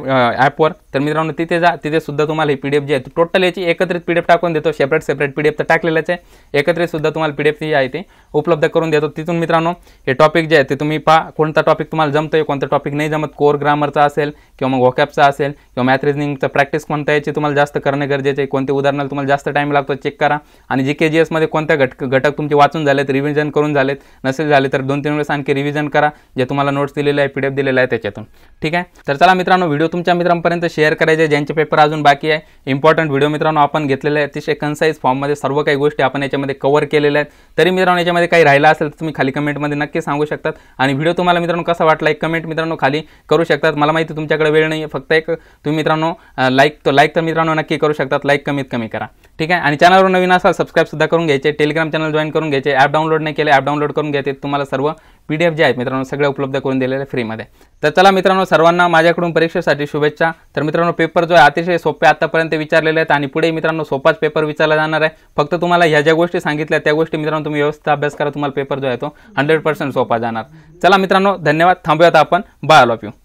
ऐप तर मित्रों तिथे जा तिथे सुद्धा तुम्हाला पी डी एफ जी आहे टोटल ये एकत्रित पी डी एफ टाकून देतो separate separate P D F तर टाकलेलंच आहे एकत्रित सुद्धा तुम्हाला पी डी एफ जी है उपलब्ध करून देते तिथून मित्रों टॉपिक जे है तो तुम्हें पहा कोणता टॉपिक तुम्हाला जमतोय कोणता टॉपिक नहीं जमत कोर ग्रामर असेल किंवा कि वॉकॅपचा असेल किंवा मॅथ रिजनिंगचा प्रॅक्टिस कोणता याची तुम्हाला जास्त करें गरजेचं को उदाहरण तुम्हारा जास्त टाइम लगता है चेक करा आणि जी के जी एसमध्ये कोणत्या घट घटक तुम्हें वाचन झालेत रिविजन करून झालेत नसेल झाले तर दोन तीन वेळेस आणखी रिव्हिजन करा जे तुम्हाला नोट्स दिलेले आहे पी डी एफ दिलेला आहे त्याच्यातून ठीक आहे तर चला मित्रांनो व्हिडिओ तुमच्या मित्रांपर्यंत शेअर करायचे ज्यांचे पेपर अजून बाकी आहे इम्पॉर्टंट व्हिडिओ मित्रांनो आपण घेतलेले आहे अतिशय कन्साईज फॉर्ममध्ये सर्व काही गोष्टी आपण याच्यामध्ये कव्हर केलेल्या आहेत तरी मित्रांनो याच्यामध्ये काही राहिला असेल तर तुम्ही खाली कमेंटमध्ये नक्की सांगू शकतात आणि व्हिडिओ तुम्हाला मित्रांनो कसा वाटला एक कमेंट मित्रांनो खाली करू शकतात मला माहिती तुमच्याकडे वेळ नाही फक्त एक तुम्ही मित्रांनो लाईक तो लाईक तर मित्रांनो नक्की करू शकतात लाईक कमीत कमी करा ठीक आहे आणि चॅनलवर नवीन असाल सबस्क्राईबसुद्धा करून घ्यायचे टेलिग्राम चॅनल जॉईन करून घ्यायचे ॲप डाऊनलोड नाही केलं ॲप डाउनलोड करून घेते तुम्हाला सर्व पी डी एफ जे आहेत मित्रांनो सगळ्या उपलब्ध करून दिलेल्या फ्रीमध्ये तर चला मित्रांनो सर्वांना माझ्याकडून परीक्षेसाठी शुभेच्छा तर मित्रांनो पेपर जो आहे अतिशय सोपे आतापर्यंत विचारलेले आहेत आणि पुढे मित्रांनो सोपाच पेपर विचारला जाणार आहे फक्त तुम्हाला ह्या ज्या गोष्टी सांगितल्या त्या गोष्टी मित्रांनो तुम्ही व्यवस्थित अभ्यास करा तुम्हाला पेपर जो आहे तो हंड्रेड पर्सेंट सोपा जाणार चला मित्रांनो धन्यवाद थांबूयात आपण बाय ऑल ऑफ यू